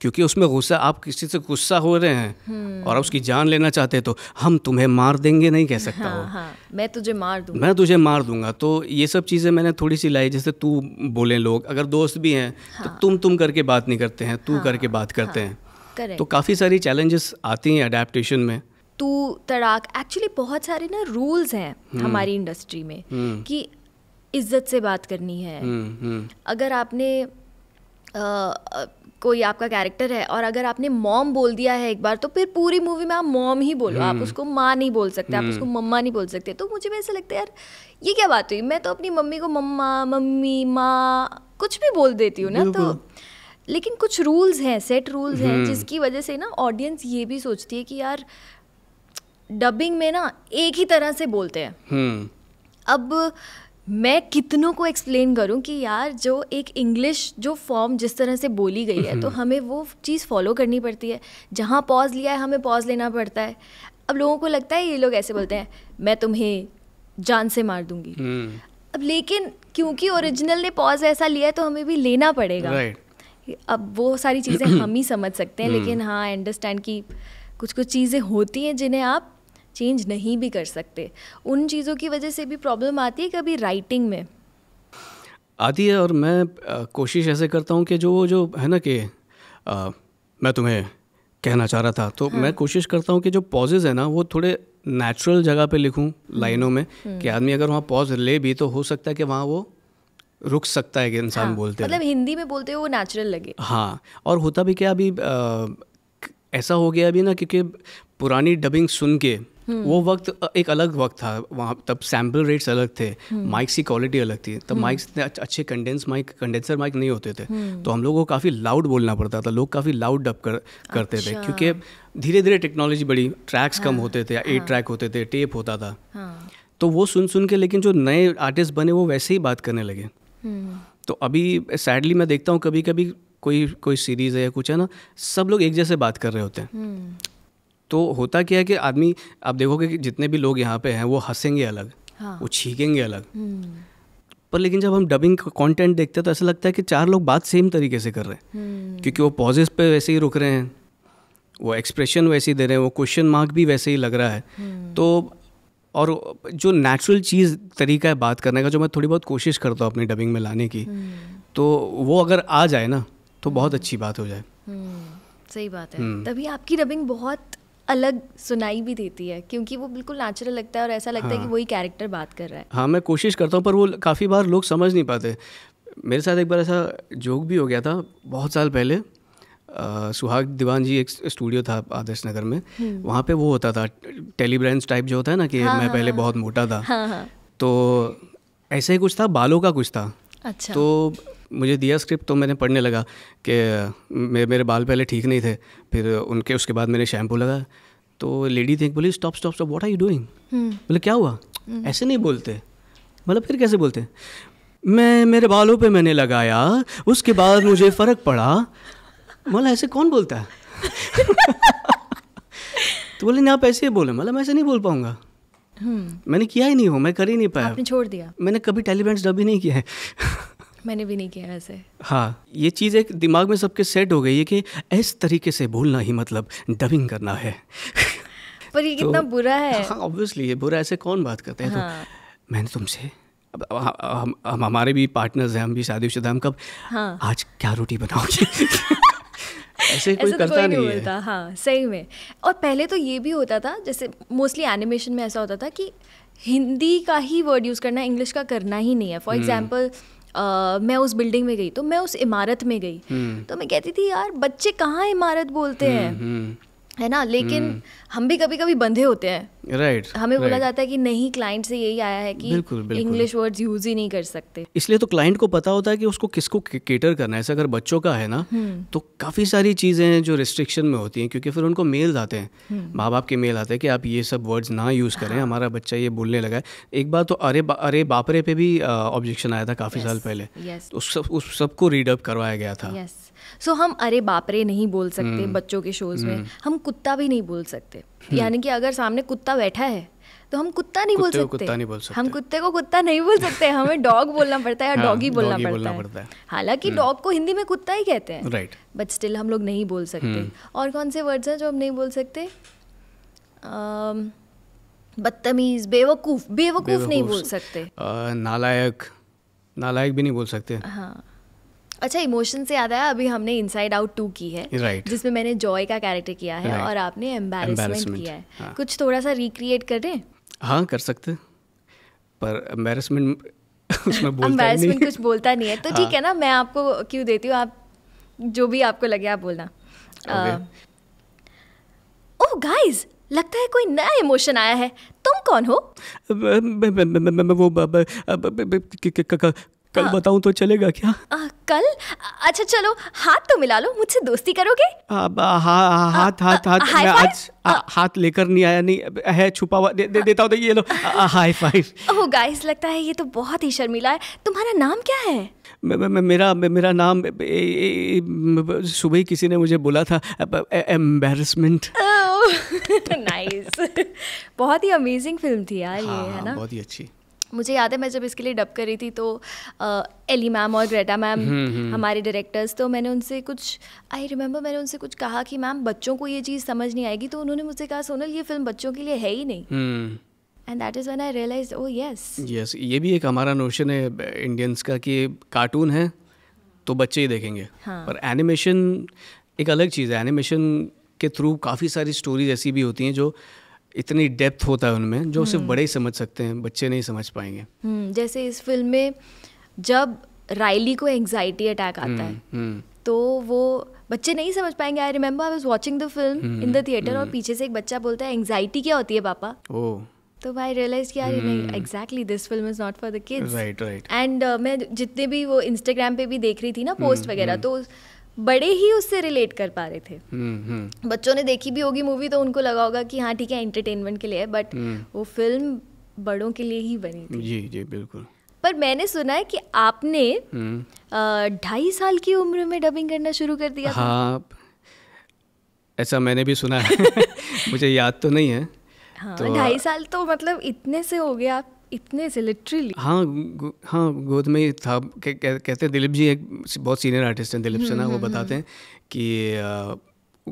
S3: क्योंकि उसमें गुस्सा आप किसी से गुस्सा हो रहे
S2: हैं और आप उसकी
S3: जान लेना चाहते हैं तो हम तुम्हें मार देंगे नहीं कह सकता हाँ,
S2: हाँ, मैं तुझे मार दूंगा मैं
S3: तुझे मार दूंगा तो ये सब चीज़ें मैंने थोड़ी सी लाई जैसे तू बोले लोग अगर दोस्त भी हैं तो हाँ, तो तुम तुम करके बात नहीं करते हैं तू हाँ, करके बात हाँ। करते हाँ, हैं Correct. तो काफ़ी सारी चैलेंजेस आती हैं अडेप्टशन में
S2: तू तड़ाक एक्चुअली बहुत सारे ना रूल्स हैं हम्म। हमारी इंडस्ट्री में हम्म। कि इज्जत से बात करनी है
S5: हम्म,
S2: अगर आपने कोई आपका कैरेक्टर है और अगर आपने मॉम बोल दिया है एक बार तो फिर पूरी मूवी में आप मॉम ही बोलो आप उसको माँ नहीं बोल सकते आप उसको मम्मा नहीं बोल सकते तो मुझे भी ऐसा लगता है यार ये क्या बात हुई मैं तो अपनी मम्मी को मम्मा मम्मी माँ कुछ भी बोल देती हूँ ना तो लेकिन कुछ रूल्स हैं सेट रूल्स हैं हम्म। जिसकी वजह से ना ऑडियंस ये भी सोचती है कि यार डबिंग में ना एक ही तरह से बोलते हैं हम्म। अब मैं कितनों को एक्सप्लेन करूं कि यार जो एक इंग्लिश जो फॉर्म जिस तरह से बोली गई है तो हम्म। हमें वो चीज़ फॉलो करनी पड़ती है जहाँ पॉज लिया है हमें पॉज लेना पड़ता है अब लोगों को लगता है ये लोग ऐसे बोलते हैं मैं तुम्हें जान से मार दूंगी अब लेकिन क्योंकि ओरिजिनल ने पॉज ऐसा लिया है तो हमें भी लेना पड़ेगा right. अब वो सारी चीज़ें हम ही समझ सकते हैं हम्म। लेकिन हाँ आई अंडरस्टैंड कि कुछ कुछ चीज़ें होती हैं जिन्हें आप चेंज नहीं भी कर सकते उन चीज़ों की वजह से भी प्रॉब्लम आती है कभी राइटिंग में
S3: आती है और मैं आ, कोशिश ऐसे करता हूँ कि जो जो है ना कि मैं तुम्हें कहना चाह रहा था तो हाँ. मैं कोशिश करता हूँ कि जो पॉजेज है ना वो थोड़े नेचुरल जगह पे लिखूँ लाइनों हम्म। में कि हम्म। आदमी अगर वहाँ पॉज ले भी तो हो सकता है कि वहाँ वो रुक सकता है कि इंसान हाँ, बोलते मतलब
S2: हिंदी में बोलते हो वो नेचुरल लगे
S3: हाँ और होता भी क्या अभी ऐसा हो गया अभी ना क्योंकि पुरानी डबिंग सुन के हम्म। वो वक्त एक अलग वक्त था वहाँ तब सैम्पल रेट्स अलग थे माइक्स हम्म। की क्वालिटी अलग थी तब माइक्स हम्म। इतने अच्छे कंडेंस माइक कंडेंसर माइक नहीं होते थे तो हम लोगों को काफ़ी लाउड बोलना पड़ता था लोग काफ़ी लाउड डब कर करते थे अच्छा। क्योंकि धीरे धीरे टेक्नोलॉजी बढ़ी ट्रैक्स कम हाँ, होते थे एट ट्रैक हाँ। होते थे टेप होता था हाँ। तो वो सुन सुन के लेकिन जो नए आर्टिस्ट बने वो वैसे ही बात करने लगे
S5: तो
S3: अभी सैडली मैं देखता हूँ कभी कभी कोई कोई सीरीज़ है या कुछ है ना सब लोग एक जैसे बात कर रहे होते हैं तो होता क्या है कि आदमी आप देखोगे कि जितने भी लोग यहाँ पे हैं वो हंसेंगे अलग हाँ। वो छीकेंगे अलग हम्म। पर लेकिन जब हम डबिंग कंटेंट देखते हैं तो ऐसा लगता है कि चार लोग बात सेम तरीके से कर रहे
S5: हैं हम्म।
S3: क्योंकि वो पॉजेस पे वैसे ही रुक रहे हैं वो एक्सप्रेशन वैसे ही दे रहे हैं वो क्वेश्चन मार्क भी वैसे ही लग रहा है हम्म। तो और जो नेचुरल चीज़ तरीका है बात करने का जो मैं थोड़ी बहुत कोशिश करता हूँ अपनी डबिंग में लाने की हम्म। तो वो अगर आ जाए ना तो बहुत हम्म। अच्छी बात हो जाए
S2: हम्म, सही बात है तभी आपकी डबिंग बहुत अलग सुनाई भी देती है क्योंकि वो बिल्कुल नेचुरल लगता है और ऐसा लगता हाँ, है कि हाँ। वही कैरेक्टर बात कर रहा है
S3: हाँ मैं कोशिश करता हूँ पर वो काफ़ी बार लोग समझ नहीं पाते मेरे साथ एक बार ऐसा जोक भी हो गया था बहुत साल पहले सुहाग दीवान जी एक स्टूडियो था आदर्श नगर में वहाँ पे वो होता था टेलीब्रांस टाइप जो होता है ना कि हाँ, मैं हाँ, पहले हाँ। बहुत मोटा था हाँ, हाँ. तो ऐसे ही कुछ था बालों का कुछ था
S5: अच्छा तो
S3: मुझे दिया स्क्रिप्ट तो मैंने पढ़ने लगा कि मेरे मेरे बाल पहले ठीक नहीं थे फिर उनके उसके बाद मैंने शैम्पू लगाया तो लेडी थी बोली stop stop stop what are you doing बोले क्या हुआ हम्म। ऐसे नहीं बोलते मतलब फिर कैसे बोलते मैं मेरे बालों पे मैंने लगाया उसके बाद मुझे फ़र्क पड़ा मतलब ऐसे कौन बोलता है तो बोले ना आप ऐसे ही बोले मतलब ऐसे नहीं बोल पाऊंगा हम्म। मैंने किया ही नहीं हो मैं कर ही नहीं पाया आपने छोड़ दिया मैंने कभी टेलीवेंट्स डब ही नहीं किया है
S2: मैंने भी नहीं किया वैसे
S3: हाँ ये चीज़ एक दिमाग में सबके सेट हो गई है कि इस तरीके से बोलना ही मतलब डबिंग करना है
S2: पर ये तो कितना तो, बुरा है हाँ
S3: ऑब्वियसली ये बुरा ऐसे कौन बात करते हैं तो हाँ. तो मैंने तुमसे हम हमारे भी पार्टनर्स हैं हम भी शादीशुदा हम कब हाँ. आज क्या रोटी बनाओगे ऐसे कोई ऐसे तो करता कोई नहीं, नहीं
S2: हाँ सही में और पहले तो ये भी होता था जैसे मोस्टली एनिमेशन में ऐसा होता था कि हिंदी का ही वर्ड यूज़ करना इंग्लिश का करना ही नहीं है फॉर एग्जाम्पल Uh, मैं उस बिल्डिंग में गई तो मैं उस इमारत में गई hmm. तो मैं कहती थी यार बच्चे कहाँ इमारत बोलते hmm, हैं hmm. है ना लेकिन hmm. हम भी कभी कभी बंधे होते हैं
S3: राइट right, हमें right. बोला जाता
S2: है कि नहीं क्लाइंट से यही आया है कि इंग्लिश वर्ड्स यूज ही नहीं कर सकते
S3: इसलिए तो क्लाइंट को पता होता है कि उसको किसको केटर करना है ऐसे अगर बच्चों का है ना hmm. तो काफ़ी सारी चीज़ें हैं जो रिस्ट्रिक्शन में होती हैं क्योंकि फिर उनको मेल आते हैं hmm. हम्म। माँ बाप के मेल आते हैं कि आप ये सब वर्ड्स ना यूज़ करें हाँ। हमारा बच्चा ये बोलने लगा है एक बार तो अरे अरे बापरे पे भी ऑब्जेक्शन आया था काफ़ी साल पहले तो उस सबको रीडअप करवाया गया था
S2: सो हम अरे बापरे नहीं बोल सकते हम्म। बच्चों के शोज में हम्म। हम कुत्ता भी नहीं बोल सकते हम्म। यानी कि अगर सामने कुत्ता बैठा है तो हम कुत्ता नहीं बोल सकते कुत्ता नहीं बोल सकते हम कुत्ते को कुत्ता नहीं बोल सकते हमें डॉग बोलना पड़ता है या हाँ, डॉगी बोलना पड़ता है हालांकि डॉग को हिंदी में कुत्ता ही कहते हैं राइट बट स्टिल हम लोग नहीं बोल सकते और कौन से वर्ड्स हैं जो हम नहीं बोल सकते बदतमीज बेवकूफ बेवकूफ नहीं बोल सकते
S3: नालायक नालायक भी नहीं बोल सकते
S2: हाँ अच्छा इमोशन से याद आया अभी हमने इनसाइड आउट टू की है right. जिसमें मैंने जॉय का कैरेक्टर किया है right. और आपने एम्बेरसमेंट किया है हाँ. कुछ थोड़ा सा रिक्रिएट कर दें
S3: हाँ कर सकते पर एम्बेरसमेंट उसमें बोलता एम्बेरसमेंट कुछ
S2: बोलता नहीं है तो ठीक हाँ. है ना मैं आपको क्यों देती हूँ आप जो भी आपको लगे आप बोलना ओह गाइस लगता है कोई नया इमोशन आया है तुम कौन हो
S3: मैं वो कल हाँ। बताऊं तो चलेगा क्या आ,
S2: कल अच्छा चलो हाथ तो मिला लो मुझसे दोस्ती करोगे
S3: हाथ हाथ हाथ मैं आज हाथ लेकर नहीं आया नहीं है छुपा हुआ दे, दे, देता हूँ ये लो हाई फाइव
S2: ओ गाइस लगता है ये तो बहुत ही शर्मिला है तुम्हारा नाम क्या है
S3: मेरा मेरा नाम सुबह ही किसी ने मुझे बोला था एम्बेरसमेंट
S2: नाइस बहुत ही अमेजिंग फिल्म थी यार ये हाँ, है हाँ, ना बहुत ही अच्छी मुझे याद है मैं जब इसके लिए डब कर रही थी तो एली मैम और ग्रेटा मैम हम्म, हम्म। हमारे डायरेक्टर्स तो मैंने उनसे कुछ आई रिमेम्बर मैंने उनसे कुछ कहा कि मैम बच्चों को ये चीज़ समझ नहीं आएगी तो उन्होंने मुझसे कहा सोनल ये फिल्म बच्चों के लिए है ही नहीं and that is one I realise oh yes
S3: yes ये भी एक हमारा नोशन है इंडियंस का कि कार्टून है तो बच्चे ही देखेंगे हाँ. पर एनिमेशन एक अलग चीज़ है एनिमेशन के थ्रू काफ़ी सारी स्टोरीज ऐसी भी होती हैं जो इतनी डेप्थ होता है उनमें जो सिर्फ हम्म। बड़े ही समझ सकते हैं बच्चे नहीं समझ पाएंगे
S2: हम्म, जैसे इस फिल्म में जब राइली को एंग्जाइटी अटैक आता है हम्म, तो वो बच्चे नहीं समझ पाएंगे I remember I was watching the film in the theatre और पीछे से एक बच्चा बोलता है एंग्जाइटी क्या होती है पापा ओ तो भाई रियलाइज किया exactly this film is not for the kids right right and मैं जितने भी वो इंस्टाग्राम पे भी देख रही थी ना पोस्ट वगैरह तो बड़े ही उससे रिलेट कर पा रहे थे
S5: हम्म, हम्म।
S2: बच्चों ने देखी भी होगी मूवी तो उनको लगा होगा कि हाँ ठीक है एंटरटेनमेंट के लिए है बट हम्म। वो फिल्म बड़ों के लिए ही बनी
S3: थी जी जी बिल्कुल
S2: पर मैंने सुना है कि आपने ढाई साल की उम्र में डबिंग करना शुरू कर दिया हाँ
S3: ऐसा मैंने भी सुना है मुझे याद तो नहीं है
S2: हाँ, तो ढाई साल तो मतलब इतने से हो गए आप इतने से लिटरली हाँ
S3: गो, हाँ गोद में ही था कह, कहते हैं दिलीप जी एक बहुत सीनियर आर्टिस्ट हैं दिलीप हम्म, सिन्हा वो हम्म, बताते हम्म। हैं कि आ,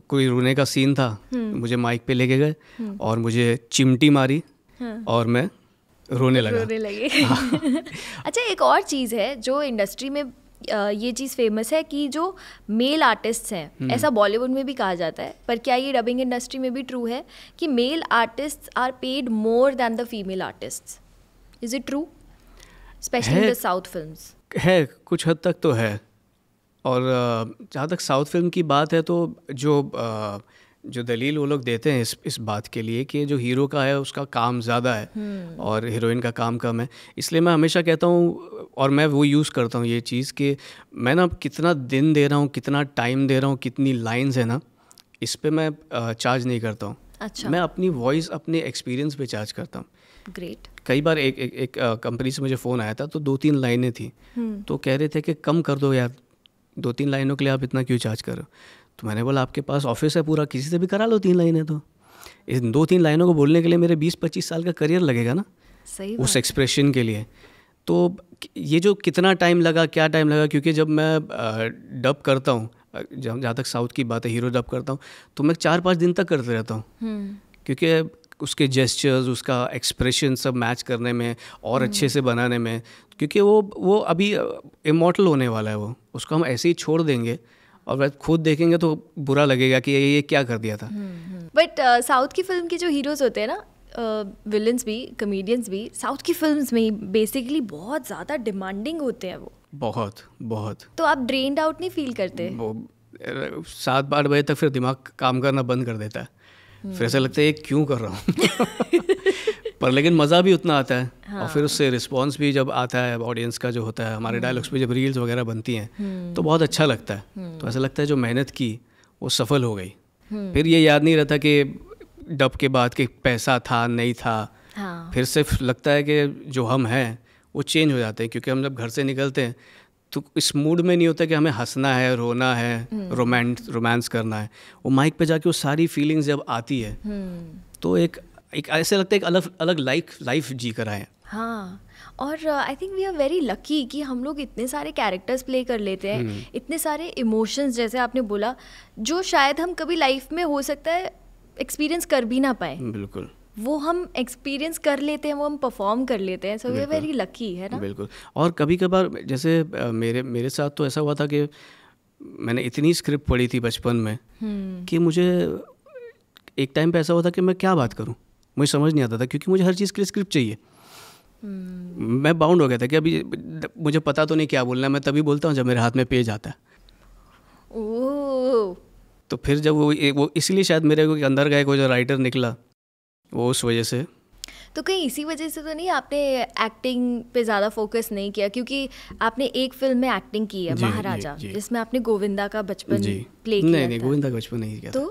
S3: कोई रोने का सीन था मुझे माइक पे लेके गए और मुझे चिमटी मारी हाँ। और मैं रोने लगा
S2: रोने लगे हाँ। अच्छा एक और चीज़ है जो इंडस्ट्री में ये चीज़ फेमस है कि जो मेल आर्टिस्ट हैं ऐसा बॉलीवुड में भी कहा जाता है पर क्या ये डबिंग इंडस्ट्री में भी ट्रू है कि male artist are paid more than the female artist is it true specially the south films
S3: है कुछ हद तक तो है और जहाँ तक साउथ फिल्म की बात है तो जो जो दलील वो लोग देते हैं इस इस बात के लिए कि जो हीरो का है उसका काम ज़्यादा है hmm. और हीरोइन का काम कम है इसलिए मैं हमेशा कहता हूँ और मैं वो यूज़ करता हूँ ये चीज़ कि मैं ना कितना दिन दे रहा हूँ कितना टाइम दे रहा हूँ कितनी लाइंस है ना इस पर मैं चार्ज नहीं करता हूँ अच्छा मैं अपनी वॉइस अपने एक्सपीरियंस पे चार्ज करता हूँ ग्रेट कई बार एक एक, कंपनी से मुझे फ़ोन आया था तो दो तीन लाइनें थी हम्म। तो कह रहे थे कि कम कर दो यार दो तीन लाइनों के लिए आप इतना क्यों चार्ज करो तो मैंने बोला आपके पास ऑफिस है पूरा किसी से भी करा लो तीन लाइनें तो इन दो तीन लाइनों को बोलने के लिए मेरे बीस पच्चीस साल का करियर लगेगा ना सही उस एक्सप्रेशन के लिए तो ये जो कितना टाइम लगा क्या टाइम लगा क्योंकि जब मैं डब करता हूँ जहाँ तक साउथ की बात है हीरो डब करता हूँ तो मैं चार पाँच दिन तक करते रहता हूँ हम्म। क्योंकि उसके जेस्चर्स उसका एक्सप्रेशन सब मैच करने में और हम्म। अच्छे से बनाने में क्योंकि वो वो अभी इमोटल होने वाला है वो उसको हम ऐसे ही छोड़ देंगे और खुद देखेंगे तो बुरा लगेगा कि ये ये क्या कर दिया था बट
S2: हम्म, हम्म। साउथ uh, की फिल्म के जो हीरोज़ होते हैं ना विलन्स uh, भी कमेडियंस भी साउथ की फिल्म्स में बेसिकली बहुत ज़्यादा डिमांडिंग होते हैं वो
S3: बहुत बहुत
S2: तो आप ड्रेन आउट नहीं फील करते
S3: सात आठ बजे तक फिर दिमाग काम करना बंद कर देता है फिर ऐसा लगता है ये क्यों कर रहा हूँ पर लेकिन मज़ा भी उतना आता है हाँ। और फिर उससे रिस्पॉन्स भी जब आता है ऑडियंस का जो होता है हमारे डायलॉग्स हम्म। पे जब रील्स वगैरह बनती हैं हम्म। तो बहुत अच्छा लगता है हम्म। तो ऐसा लगता है जो मेहनत की वो सफल हो गई फिर ये याद नहीं रहता कि डब के बाद कि पैसा था नहीं था हाँ। फिर सिर्फ लगता है कि जो हम हैं वो चेंज हो जाते हैं क्योंकि हम जब घर से निकलते हैं तो इस मूड में नहीं होता कि हमें हंसना है रोना है रोमांस हम्म। रोमांस करना है वो माइक पे जाके वो सारी फीलिंग्स जब आती है हम्म। तो एक एक ऐसे लगता है एक अलग अलग लाइफ लाइफ जी कर आए
S2: हाँ और I think we are very lucky कि हम लोग इतने सारे कैरेक्टर्स प्ले कर लेते हैं hmm. इतने सारे इमोशंस जैसे आपने बोला जो शायद हम कभी लाइफ में हो सकता है एक्सपीरियंस कर भी ना पाए बिल्कुल वो हम एक्सपीरियंस कर लेते हैं वो हम परफॉर्म कर लेते हैं सो वी वेरी लकी है ना
S3: बिल्कुल और कभी कभार जैसे मेरे मेरे साथ तो ऐसा हुआ था कि मैंने इतनी स्क्रिप्ट पढ़ी थी बचपन में हम्म। कि मुझे एक टाइम पे ऐसा हुआ था कि मैं क्या बात करूं मुझे समझ नहीं आता था क्योंकि मुझे हर चीज़ के लिए स्क्रिप्ट चाहिए
S5: हम्म।
S3: मैं बाउंड हो गया था कि अभी मुझे पता तो नहीं क्या बोलना मैं तभी बोलता हूँ जब मेरे हाथ में पेज आता है तो फिर जब वो वो इसीलिए शायद मेरे को अंदर का एक वो जो राइटर निकला वो उस वजह से
S2: तो कहीं इसी वजह से तो नहीं आपने एक्टिंग पे ज़्यादा फोकस नहीं किया क्योंकि आपने एक फिल्म में एक्टिंग की है महाराजा जिसमें आपने गोविंदा का बचपन प्ले नहीं किया नहीं नहीं
S3: गोविंदा का बचपन नहीं किया तो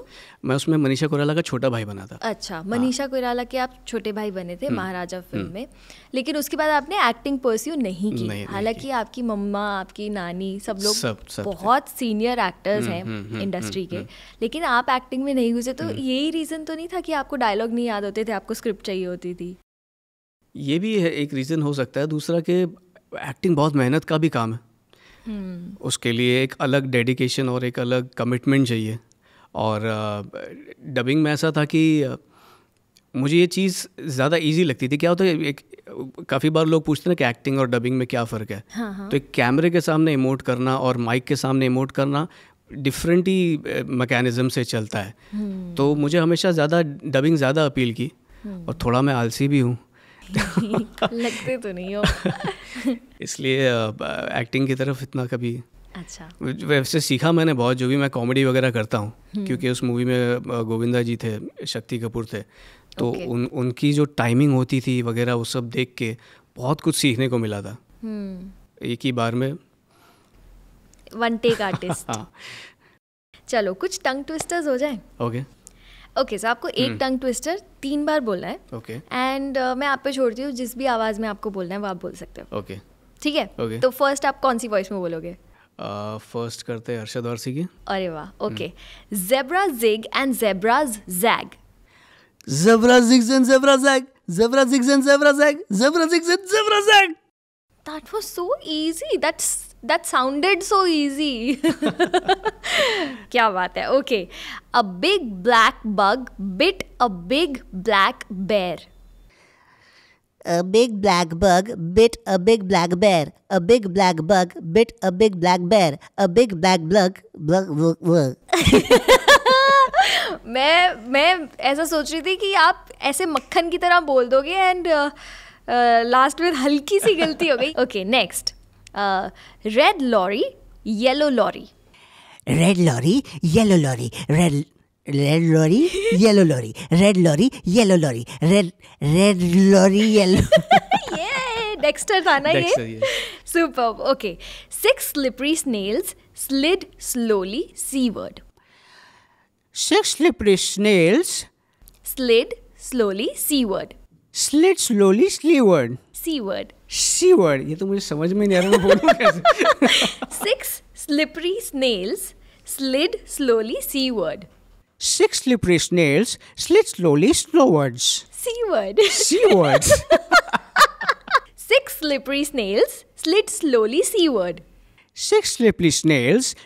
S3: मैं उसमें मनीषा कोराला का छोटा भाई बना था
S2: अच्छा हाँ। मनीषा कोराला के आप छोटे भाई बने थे हम्म, महाराजा हम्म। फिल्म में लेकिन उसके बाद आपने एक्टिंग परस्यू नहीं की हालांकि आपकी मम्मा आपकी नानी सब लोग बहुत सीनियर एक्टर्स हम्म, हैं इंडस्ट्री के लेकिन आप एक्टिंग में नहीं घुसे तो यही रीज़न तो नहीं था कि आपको डायलॉग नहीं याद होते थे आपको स्क्रिप्ट चाहिए होती थी
S3: ये भी है एक रीज़न हो सकता है दूसरा कि एक्टिंग बहुत मेहनत का भी काम है हम्म। उसके लिए एक अलग डेडिकेशन और एक अलग कमिटमेंट चाहिए और डबिंग में ऐसा था कि मुझे ये चीज़ ज़्यादा इजी लगती थी क्या होता है एक काफ़ी बार लोग पूछते हैं कि एक्टिंग और डबिंग में क्या फ़र्क है हाँ हा। तो एक कैमरे के सामने इमोट करना और माइक के सामने इमोट करना डिफरेंट ही मैकेनिज़्म से चलता है हम्म। तो मुझे हमेशा ज़्यादा डबिंग ज़्यादा अपील की हम्म। और थोड़ा मैं आलसी भी हूँ
S5: लगते तो नहीं हो
S3: इसलिए एक्टिंग की तरफ इतना कभी अच्छा वैसे सीखा मैंने बहुत जो भी मैं कॉमेडी वगैरह करता हूँ हम्म। क्योंकि उस मूवी में गोविंदा जी थे शक्ति कपूर थे तो उन उनकी जो टाइमिंग होती थी वगैरह वो सब देख के बहुत कुछ सीखने को मिला था हम्म। एक ही बार में
S2: वन टेक आर्टिस्ट चलो कुछ टंग ट्विस्टर्स हो जाए ओके okay. ओके सर आपको एक हम्म। टंग ट्विस्टर तीन बार बोलना है ओके एंड uh, मैं आप पे छोड़ती हूँ जिस भी आवाज़ में आपको बोलना है वो आप बोल सकते हो ओके ठीक है ओके तो फर्स्ट आप कौन सी वॉइस में बोलोगे
S3: फर्स्ट uh, करते हैं हर्षद वारसी की
S2: अरे वाह okay zebra zig and zebras zag
S3: zebra zigs and zebra
S2: zag zebra zigs and zebra zag zebra zigs and zebra zag that was so easy that's that sounded so easy क्या बात है okay a big black bug bit a big black bear
S1: A big black bug bit a big black bear. A big black bug bit a big black bear. A big black bug bug bug. bug.
S2: मैं मैं ऐसा सोच रही थी कि आप ऐसे मक्खन की तरह बोल दोगे एंड लास्ट uh, uh, में हल्की सी गलती हो गई okay next uh, red lorry, yellow lorry.
S1: Red lorry, yellow lorry, red red lorry, yellow lorry, red lorry, yellow lorry, red red lorry, yellow.
S2: yeah, Dexter था Dexter, yeah. Yes. Superb. Okay, six slippery snails slid slowly seaward.
S3: Six slippery snails
S2: slid slowly seaward.
S3: Slid slowly seaward.
S2: Seaward.
S3: Seaward ये तो मुझे समझ में नहीं आ रहा मैं कैसे
S2: six slippery snails slid slowly seaward
S3: six slippery snails slid slowly snow snails
S2: seaward seaward six slippery snails slid slowly seaward
S3: Six slippery snails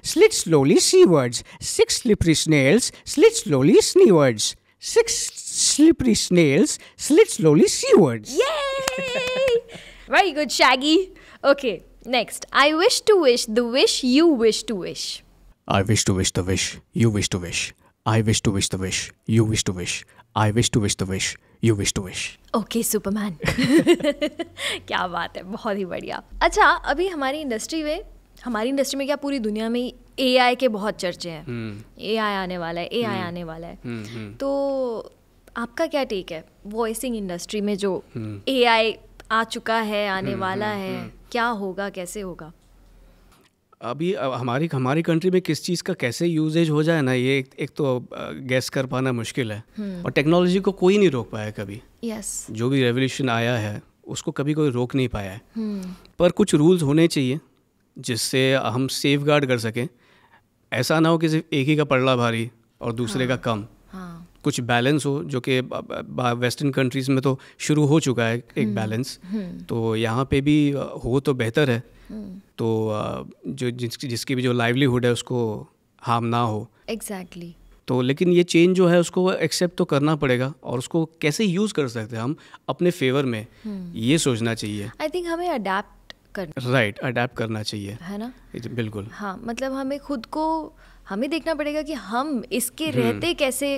S3: slid slowly seawards. Six slippery snails slid slowly seawards. Six slippery snails slid slowly seawards.
S2: Yay! Very good, Shaggy. Okay, next. I wish to wish the wish you wish to wish.
S3: I wish to wish the wish you wish to wish. I wish to wish the wish you wish to wish. I wish to wish the wish you wish to wish.
S2: Okay, Superman. क्या बात है बहुत ही बढ़िया अच्छा अभी हमारी industry में हमारी इंडस्ट्री में क्या पूरी दुनिया में ए के बहुत चर्चे हैं ए hmm. आने वाला है ए hmm. आने वाला है hmm. तो आपका क्या टेक है वॉइसिंग इंडस्ट्री में जो ए आ चुका है आने हम्म, वाला हम्म, है हम्म। क्या होगा कैसे होगा
S3: अभी हमारी हमारी कंट्री में किस चीज़ का कैसे यूजेज हो जाए ना ये एक, एक तो गैस कर पाना मुश्किल है और टेक्नोलॉजी को कोई नहीं रोक पाया कभी यस yes. जो भी रेवोल्यूशन आया है उसको कभी कोई रोक नहीं पाया है पर कुछ रूल्स होने चाहिए जिससे हम सेफ गार्ड कर सकें ऐसा ना हो कि सिर्फ एक ही का पड़ला भारी और दूसरे हाँ, का कम हाँ. कुछ बैलेंस हो जो कि वेस्टर्न कंट्रीज़ में तो शुरू हो चुका है एक बैलेंस हम्म, हम्म। तो यहाँ पे भी हो तो बेहतर है हम्म। तो जो जिस जिसकी भी जो लाइवलीहुड है उसको हार्म ना हो
S2: एग्जैक्टली exactly.
S3: तो लेकिन ये चेंज जो है उसको एक्सेप्ट तो करना पड़ेगा और उसको कैसे यूज़ कर सकते हैं हम अपने फेवर में ये सोचना चाहिए
S2: आई थिंक हमें अडेप्ट करना
S3: राइट right, अडेप्ट करना चाहिए है ना तो बिल्कुल
S2: हाँ मतलब हमें खुद को हमें देखना पड़ेगा कि हम इसके रहते कैसे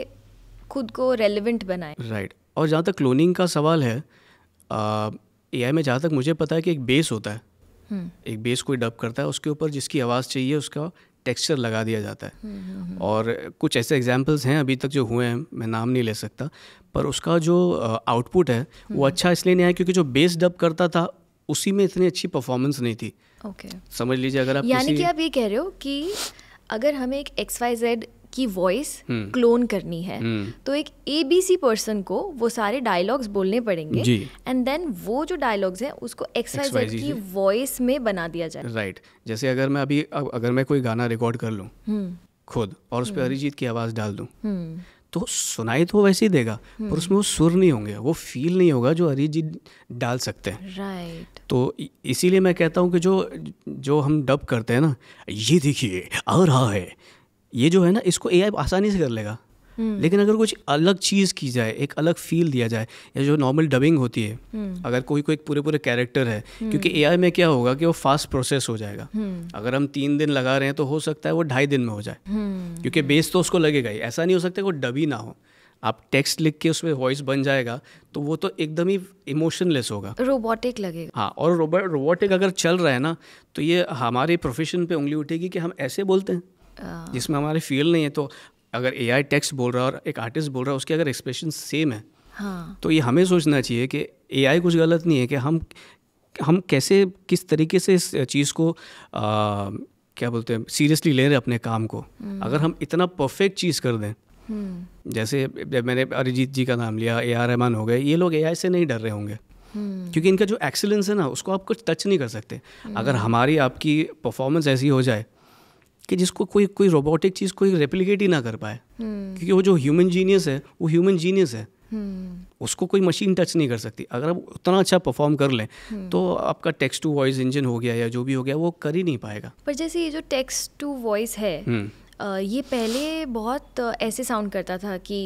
S2: खुद को रेलिवेंट बनाए
S3: राइट right. और जहाँ तक क्लोनिंग का सवाल है ए आई में जहाँ तक मुझे पता है कि एक बेस होता है हुँ. हम्म। एक बेस कोई डब करता है उसके ऊपर जिसकी आवाज़ चाहिए उसका टेक्सचर लगा दिया जाता है हुँ, हम्म, हुँ. हम्म, और कुछ ऐसे एग्जाम्पल्स हैं अभी तक जो हुए हैं मैं नाम नहीं ले सकता पर उसका जो आउटपुट है वो अच्छा इसलिए नहीं आया क्योंकि जो बेस डब करता था उसी में इतनी अच्छी परफॉर्मेंस नहीं थी ओके okay. समझ लीजिए अगर आप यानी कि आप
S2: ये कह रहे हो कि अगर हमें एक एक्स वाई जेड की वॉइस क्लोन हम्म। करनी है हम्म। तो एक ए बी सी पर्सन को वो सारे डायलॉग्स बोलने पड़ेंगे एंड देन वो जो डायलॉग्स हैं उसको एक्सरसाइज की वॉइस में बना दिया जाए
S3: राइट right. जैसे अगर मैं अभी अगर मैं कोई गाना रिकॉर्ड कर लूँ हम्म। खुद और उस पर अरिजीत की आवाज़ डाल दूँ तो सुनाई तो वैसे ही देगा पर उसमें वो सुर नहीं होंगे वो फील नहीं होगा जो अरिजीत डाल सकते हैं
S5: राइट
S3: तो इसीलिए मैं कहता हूँ कि जो जो हम डब करते हैं ना ये देखिए आ रहा है ये जो है ना इसको ए आसानी से कर लेगा हम्म। लेकिन अगर कुछ अलग चीज़ की जाए एक अलग फील दिया जाए या जो नॉर्मल डबिंग होती है हम्म। अगर कोई कोई पूरे पूरे कैरेक्टर है हम्म। क्योंकि एआई में क्या होगा कि वो फास्ट प्रोसेस हो जाएगा अगर हम तीन दिन लगा रहे हैं तो हो सकता है वो ढाई दिन में हो जाए
S5: क्योंकि
S3: बेस तो उसको लगेगा ही ऐसा नहीं हो सकता कि वो डबी ना हो आप टेक्स्ट लिख के उसमें वॉइस बन जाएगा तो वो तो एकदम ही इमोशनलेस होगा
S2: रोबोटिक लगेगा
S3: हाँ और रोबोटिक अगर चल रहा है ना तो ये हमारे प्रोफेशन पे उंगली उठेगी कि हम ऐसे बोलते हैं हाँ। जिसमें हमारी फील नहीं है तो अगर ए आई टेक्स्ट बोल रहा है और एक आर्टिस्ट बोल रहा है उसके अगर एक्सप्रेशन सेम है हाँ. तो ये हमें सोचना चाहिए कि ए आई कुछ गलत नहीं है कि हम हम कैसे किस तरीके से इस चीज़ को आ, क्या बोलते हैं सीरियसली ले रहे अपने काम को हम्म। अगर हम इतना परफेक्ट चीज़ कर दें
S5: हम्म।
S3: जैसे जब मैंने अरिजीत जी का नाम लिया ए आर रहमान हो गए ये लोग ए आई से नहीं डर रहे होंगे हम्म। क्योंकि इनका जो एक्सीलेंस है ना उसको आप कुछ टच नहीं कर सकते अगर हमारी आपकी परफॉर्मेंस ऐसी हो जाए कि जिसको कोई कोई रोबोटिक चीज़ कोई रेप्लीकेट ही ना कर पाए
S5: हम्म। क्योंकि वो
S3: जो ह्यूमन जीनियस है वो ह्यूमन जीनियस है
S5: हम्म।
S3: उसको कोई मशीन टच नहीं कर सकती अगर आप उतना अच्छा परफॉर्म कर लें हम्म। तो आपका टेक्स्ट टू वॉइस इंजन हो गया या जो भी हो गया वो कर ही नहीं पाएगा
S2: पर जैसे ये जो टेक्स्ट टू वॉइस है ये पहले बहुत ऐसे साउंड करता था कि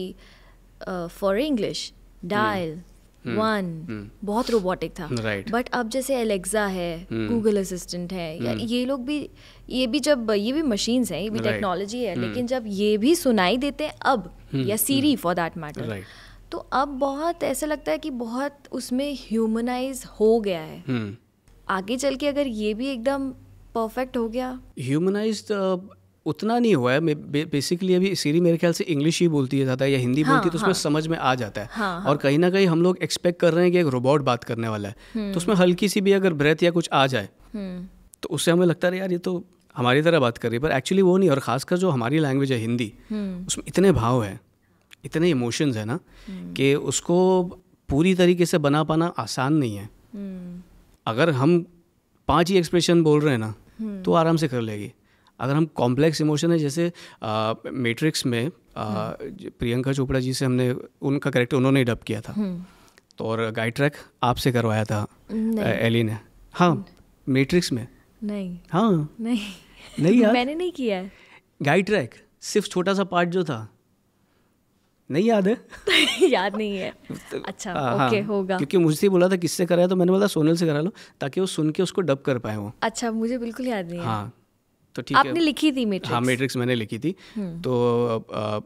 S2: for English dial one hmm. hmm. बहुत रोबोटिक था बट अब जैसे एलेक्सा है गूगल hmm. असिस्टेंट है या ये लोग भी ये भी जब ये भी मशीन्स हैं ये भी टेक्नोलॉजी है लेकिन जब ये भी सुनाई देते हैं अब या सीरी फॉर दैट मैटर तो अब बहुत ऐसा लगता है कि बहुत उसमें ह्यूमनाइज हो गया है आगे चल के अगर ये भी एकदम परफेक्ट हो गया
S3: ह्यूमनाइज उतना नहीं हुआ है बेसिकली अभी सीरी मेरे ख्याल से इंग्लिश ही बोलती है ज़्यादा या हिंदी हाँ, बोलती है तो उसमें हाँ, समझ में आ जाता है हाँ, हाँ। और कहीं ना कहीं हम लोग एक्सपेक्ट कर रहे हैं कि एक रोबोट बात करने वाला है हम्म। तो उसमें हल्की सी भी अगर ब्रेथ या कुछ आ जाए हम्म। तो उससे हमें लगता है यार ये तो हमारी तरह बात कर रही है पर एक्चुअली वो नहीं और ख़ासकर जो हमारी लैंग्वेज है हिंदी हम्म। उसमें इतने भाव है इतने इमोशंस हैं ना कि उसको पूरी तरीके से बना पाना आसान नहीं है अगर हम पांच ही एक्सप्रेशन बोल रहे हैं ना तो आराम से कर लेगी अगर हम कॉम्प्लेक्स इमोशन है जैसे मेट्रिक्स में हम्म। प्रियंका चोपड़ा जी से हमने उनका करेक्टर उन्होंने डब किया था हम्म। तो और गाइड ट्रैक आपसे करवाया था एली ने हाँ मेट्रिक्स में नहीं हाँ नहीं नहीं यार मैंने नहीं किया है गाइड ट्रैक सिर्फ छोटा सा पार्ट जो था नहीं याद है
S2: याद नहीं है तो, अच्छा ओके हाँ, होगा क्योंकि
S3: मुझसे बोला था किससे कराया तो मैंने बोला सोनल से करा लो ताकि वो सुन के उसको डब कर पाए वो
S2: अच्छा मुझे बिल्कुल याद नहीं है हाँ
S3: तो ठीक आपने है लिखी
S2: थी मैट्रिक्स हाँ मैट्रिक्स मैंने लिखी थी हम्म।
S3: तो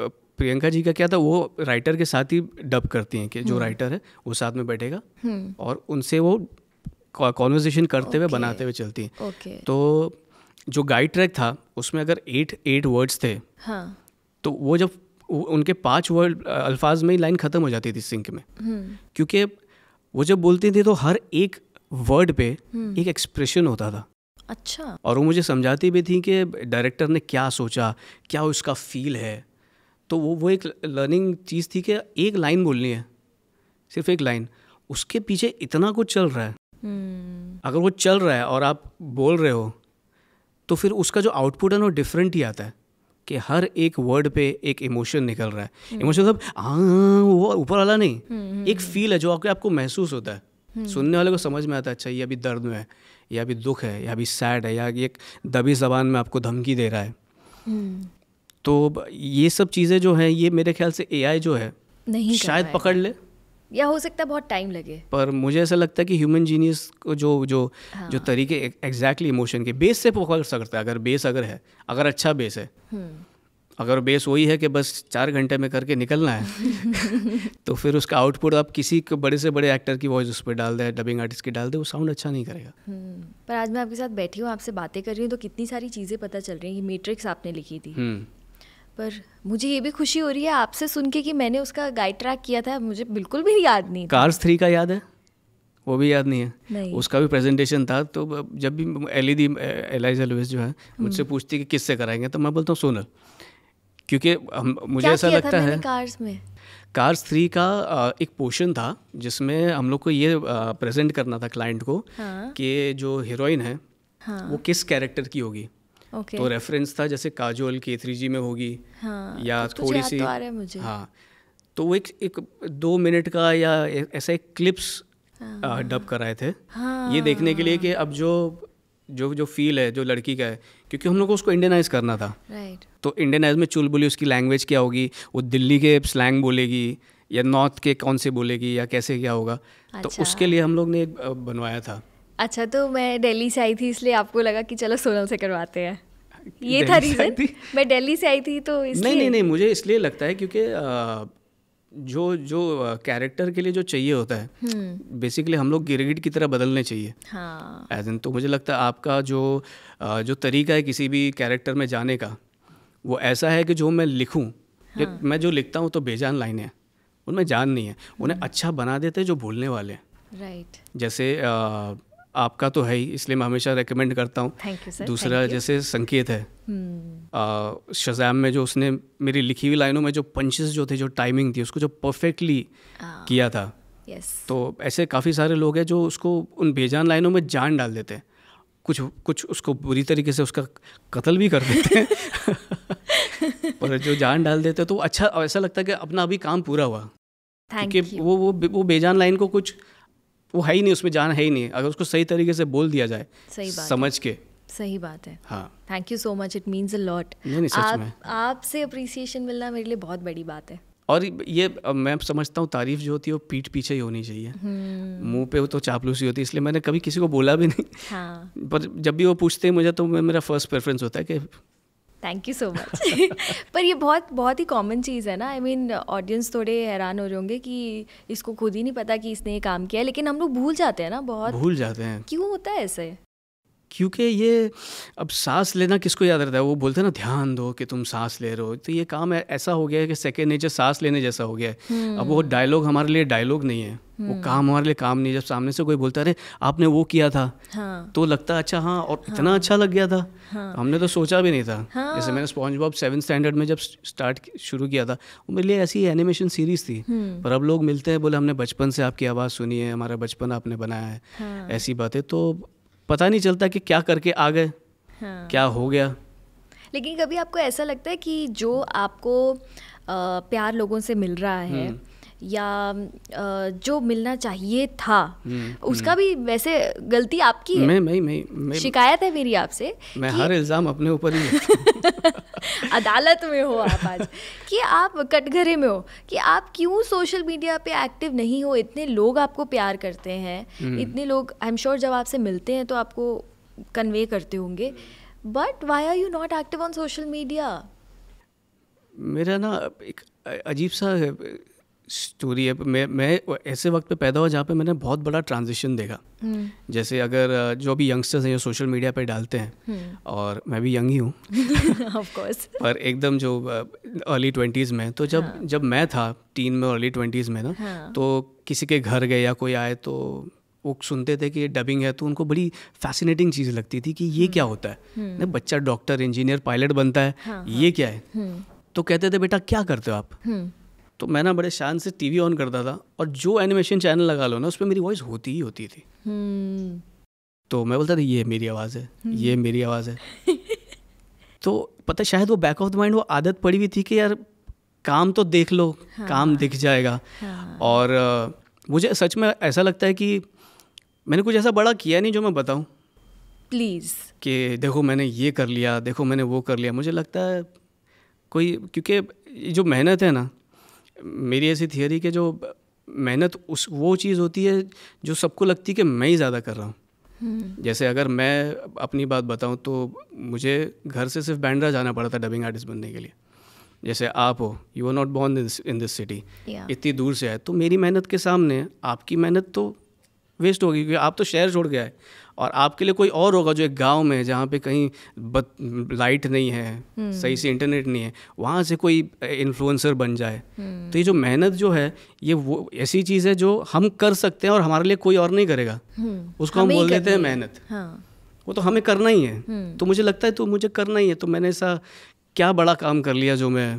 S3: प्रियंका जी का क्या था वो राइटर के साथ ही डब करती हैं कि जो राइटर हम्म। है वो साथ में बैठेगा हम्म। और उनसे वो कॉन्वर्जेशन करते हुए बनाते हुए चलती
S5: हैं तो
S3: जो गाइड ट्रैक था उसमें अगर एट एट वर्ड्स थे हाँ. तो वो जब उनके पांच वर्ड अल्फाज में ही लाइन ख़त्म हो जाती थी सिंक में क्योंकि वो जब बोलती थी तो हर एक वर्ड पे एक एक्सप्रेशन होता था अच्छा और वो मुझे समझाती भी थी कि डायरेक्टर ने क्या सोचा क्या उसका फील है तो वो वो एक लर्निंग चीज़ थी कि एक लाइन बोलनी है सिर्फ एक लाइन उसके पीछे इतना कुछ चल रहा है
S5: hmm.
S3: अगर वो चल रहा है और आप बोल रहे हो तो फिर उसका जो आउटपुट है ना वो डिफरेंट ही आता है कि हर एक वर्ड पे एक इमोशन निकल रहा है इमोशन हम्म। सब मतलब, हाँ, वो ऊपर वाला नहीं हम्म, एक फील है जो आपके आपको महसूस होता है सुनने वाले को समझ में आता है अच्छा ये अभी दर्द में है या भी दुख है या भी सैड है या एक दबी जबान में आपको धमकी दे रहा है हम्म। तो ये सब चीज़ें जो हैं ये मेरे ख्याल से ए जो है
S2: नहीं शायद पकड़ ले या हो सकता है बहुत टाइम लगे
S3: पर मुझे ऐसा लगता है कि ह्यूमन जीनियस को जो जो हाँ। जो तरीके एग्जैक्टली इमोशन के बेस से पकड़ सकता है अगर बेस अगर है अगर अच्छा बेस है हम्म। अगर बेस वही है कि बस चार घंटे में करके निकलना है तो फिर उसका आउटपुट आप किसी को बड़े से बड़े एक्टर की वॉइस उस पर डाल दें डबिंग आर्टिस्ट की डाल दें वो साउंड अच्छा नहीं करेगा
S2: हम्म, पर आज मैं आपके साथ बैठी हूँ आपसे बातें कर रही हूँ तो कितनी सारी चीज़ें पता चल रही हैं कि मेट्रिक्स आपने लिखी थी हम्म। पर मुझे ये भी खुशी हो रही है आपसे सुन के कि मैंने उसका गाइड ट्रैक किया था मुझे बिल्कुल भी याद नहीं
S3: कार्स थ्री का याद है वो भी याद नहीं है नहीं। उसका भी प्रेजेंटेशन था तो जब भी एलिदी एलाइजा लुइस जो है हम्म। मुझसे पूछती कि किससे कराएंगे तो मैं बोलता हूँ सोनल क्योंकि मुझे ऐसा लगता है कार्स में कार्स थ्री का एक पोर्शन था जिसमें हम लोग को ये प्रेजेंट करना था क्लाइंट को हाँ। कि जो हीरोइन है हाँ। वो किस कैरेक्टर की होगी तो रेफरेंस था जैसे काजोल के थ्री जी में होगी हाँ, या तो थोड़ी सी तो मुझे। हाँ तो वो एक, एक दो मिनट का या ऐसा एक क्लिप्स हाँ, डब कराए थे हाँ, ये देखने के लिए कि अब जो जो जो फील है जो लड़की का है क्योंकि हम लोग को उसको इंडियनाइज करना था राइट right. तो इंडियनाइज में चुलबुली उसकी लैंग्वेज क्या होगी वो दिल्ली के स्लैंग बोलेगी या नॉर्थ के कौन से बोलेगी या कैसे क्या होगा तो अच्छा। तो उसके लिए हम लोग ने एक बनवाया था
S2: अच्छा तो मैं दिल्ली से आई थी इसलिए आपको लगा कि चलो सोनल से करवाते हैं ये था रीज़न मैं दिल्ली से आई थी तो इसलिए नहीं नहीं नहीं
S3: मुझे इसलिए लगता है क्योंकि जो जो कैरेक्टर के लिए जो चाहिए होता है बेसिकली हम्म। हम लोग गिरगिट की तरह बदलने चाहिए हाँ। एज तो मुझे लगता है आपका जो जो तरीका है किसी भी कैरेक्टर में जाने का वो ऐसा है कि जो मैं लिखूँ हाँ। मैं जो लिखता हूँ तो बेजान लाइनें हैं उनमें जान नहीं है उन्हें हम्म। अच्छा बना देते जो भूलने वाले हैं राइट जैसे आ, आपका तो है ही इसलिए मैं हमेशा रेकमेंड करता हूँ दूसरा जैसे संकेत है hmm. शजाम में जो उसने मेरी लिखी हुई लाइनों में जो पंचेस जो थे जो टाइमिंग थी उसको जो परफेक्टली किया था तो ऐसे काफ़ी सारे लोग हैं जो उसको उन बेजान लाइनों में जान डाल देते हैं कुछ कुछ उसको बुरी तरीके से उसका कत्ल भी कर देते हैं पर जो जान डाल देते हैं तो अच्छा ऐसा लगता है कि अपना अभी काम पूरा हुआ क्योंकि वो वो वो बेजान लाइन को कुछ वो है ही नहीं उसमें जान है ही नहीं अगर उसको सही तरीके से बोल दिया जाए सही बात समझ के सही बात है हाँ
S2: thank you so much it means a lot आपसे अप्रिसिएशन मिलना मेरे लिए बहुत बड़ी बात है
S3: और ये मैं समझता हूँ तारीफ जो होती है वो पीठ पीछे ही होनी चाहिए
S2: हम्म।
S3: मुंह पे वो तो चापलूसी होती है इसलिए मैंने कभी किसी को बोला भी नहीं हाँ। पर जब भी वो पूछते हैं मुझे तो मेरा फर्स्ट प्रेफरेंस होता है कि
S2: थैंक यू सो मच पर ये बहुत बहुत ही कॉमन चीज़ है ना आई मीन ऑडियंस थोड़े हैरान हो रहे होंगे कि इसको खुद ही नहीं पता कि इसने ये काम किया है लेकिन हम लोग भूल जाते हैं ना बहुत भूल जाते हैं क्यों होता है ऐसे
S3: क्योंकि ये अब सांस लेना किसको याद रहता है वो बोलते हैं ना ध्यान दो कि तुम सांस ले रहे हो तो ये काम ऐसा हो गया है कि सेकेंड नेचर सांस लेने जैसा हो गया है हम्म। अब वो डायलॉग हमारे लिए डायलॉग नहीं है वो हम्म। काम हमारे लिए काम नहीं है जब सामने से कोई बोलता अरे आपने वो किया था हाँ। तो लगता अच्छा हाँ और हाँ। इतना अच्छा लग गया था हाँ। हमने तो सोचा भी नहीं था हाँ। जैसे मैंने स्पॉन्ज बॉब सेवन स्टैंडर्ड में जब स्टार्ट शुरू किया था वो मेरे लिए ऐसी एनिमेशन सीरीज थी हम्म। पर अब लोग मिलते हैं बोले हमने बचपन से आपकी आवाज़ सुनी है हमारा बचपन आपने बनाया है हाँ। ऐसी बातें तो पता नहीं चलता कि क्या करके आ गए हाँ। क्या हो गया
S2: लेकिन कभी आपको ऐसा लगता है कि जो आपको आ, प्यार लोगों से मिल रहा है हम्म। या जो मिलना चाहिए था
S3: हम्म, उसका हम्म।
S2: भी वैसे गलती आपकी है मैं
S3: मैं मैं, मैं शिकायत
S2: है मेरी आपसे
S3: मैं हर इल्ज़ाम अपने ऊपर ही
S2: अदालत में हो आप आज कि आप कटघरे में हो कि आप क्यों सोशल मीडिया पे एक्टिव नहीं हो इतने लोग आपको प्यार करते हैं हम्म। इतने लोग आई एम श्योर जब आपसे मिलते हैं तो आपको कन्वे करते होंगे but why are you not active on social media
S3: मेरा ना एक अजीब सा स्टोरी है मैं मैं ऐसे वक्त पे पैदा हुआ जहाँ पे मैंने बहुत बड़ा ट्रांजिशन देखा हम्म। जैसे अगर जो भी यंगस्टर्स हैं जो सोशल मीडिया पे डालते हैं हम्म। और मैं भी यंग ही हूँ
S2: पर
S3: एकदम जो अर्ली ट्वेंटीज़ में तो जब हाँ. जब मैं था टीन में अर्ली ट्वेंटीज़ में ना हाँ. तो किसी के घर गए या कोई आए तो वो सुनते थे कि ये डबिंग है तो उनको बड़ी फैसिनेटिंग चीज़ लगती थी कि ये हम्म। क्या होता है ना बच्चा डॉक्टर इंजीनियर पायलट बनता है हाँ, ये हाँ। क्या है तो कहते थे बेटा क्या करते हो आप तो मैं ना बड़े शान से टीवी ऑन करता था और जो एनिमेशन चैनल लगा लो ना उस पर मेरी वॉइस होती ही होती थी
S5: hmm.
S3: तो मैं बोलता था ये मेरी आवाज़ है hmm. ये मेरी आवाज़ है तो पता शायद वो बैक ऑफ द माइंड वो आदत पड़ी हुई थी कि यार काम तो देख लो हाँ, काम दिख जाएगा हाँ, और uh, मुझे सच में ऐसा लगता है कि मैंने कुछ ऐसा बड़ा किया नहीं जो मैं बताऊं प्लीज़ कि देखो मैंने ये कर लिया देखो मैंने वो कर लिया मुझे लगता है कोई क्योंकि जो मेहनत है ना मेरी ऐसी थियोरी कि जो मेहनत उस वो चीज़ होती है जो सबको लगती है कि मैं ही ज़्यादा कर रहा हूँ हम्म। जैसे अगर मैं अपनी बात बताऊँ तो मुझे घर से सिर्फ बैंड्रा जाना पड़ा था डबिंग आर्टिस्ट बनने के लिए जैसे आप हो you are not born in this city इतनी दूर से आए तो मेरी मेहनत के सामने आपकी मेहनत तो वेस्ट होगी क्योंकि आप तो शहर छोड़ गया है और आपके लिए कोई और होगा जो एक गांव में जहाँ पे कहीं बत, लाइट नहीं है हम्म। सही से इंटरनेट नहीं है वहाँ से कोई इन्फ्लुएंसर बन जाए हम्म। तो ये जो मेहनत जो है ये वो ऐसी चीज़ है जो हम कर सकते हैं और हमारे लिए कोई और नहीं करेगा
S5: हम्म। उसको हम बोल देते हैं मेहनत हाँ।
S3: वो तो हमें करना ही है तो मुझे लगता है तो मुझे करना ही है तो मैंने ऐसा क्या बड़ा काम कर लिया जो मैं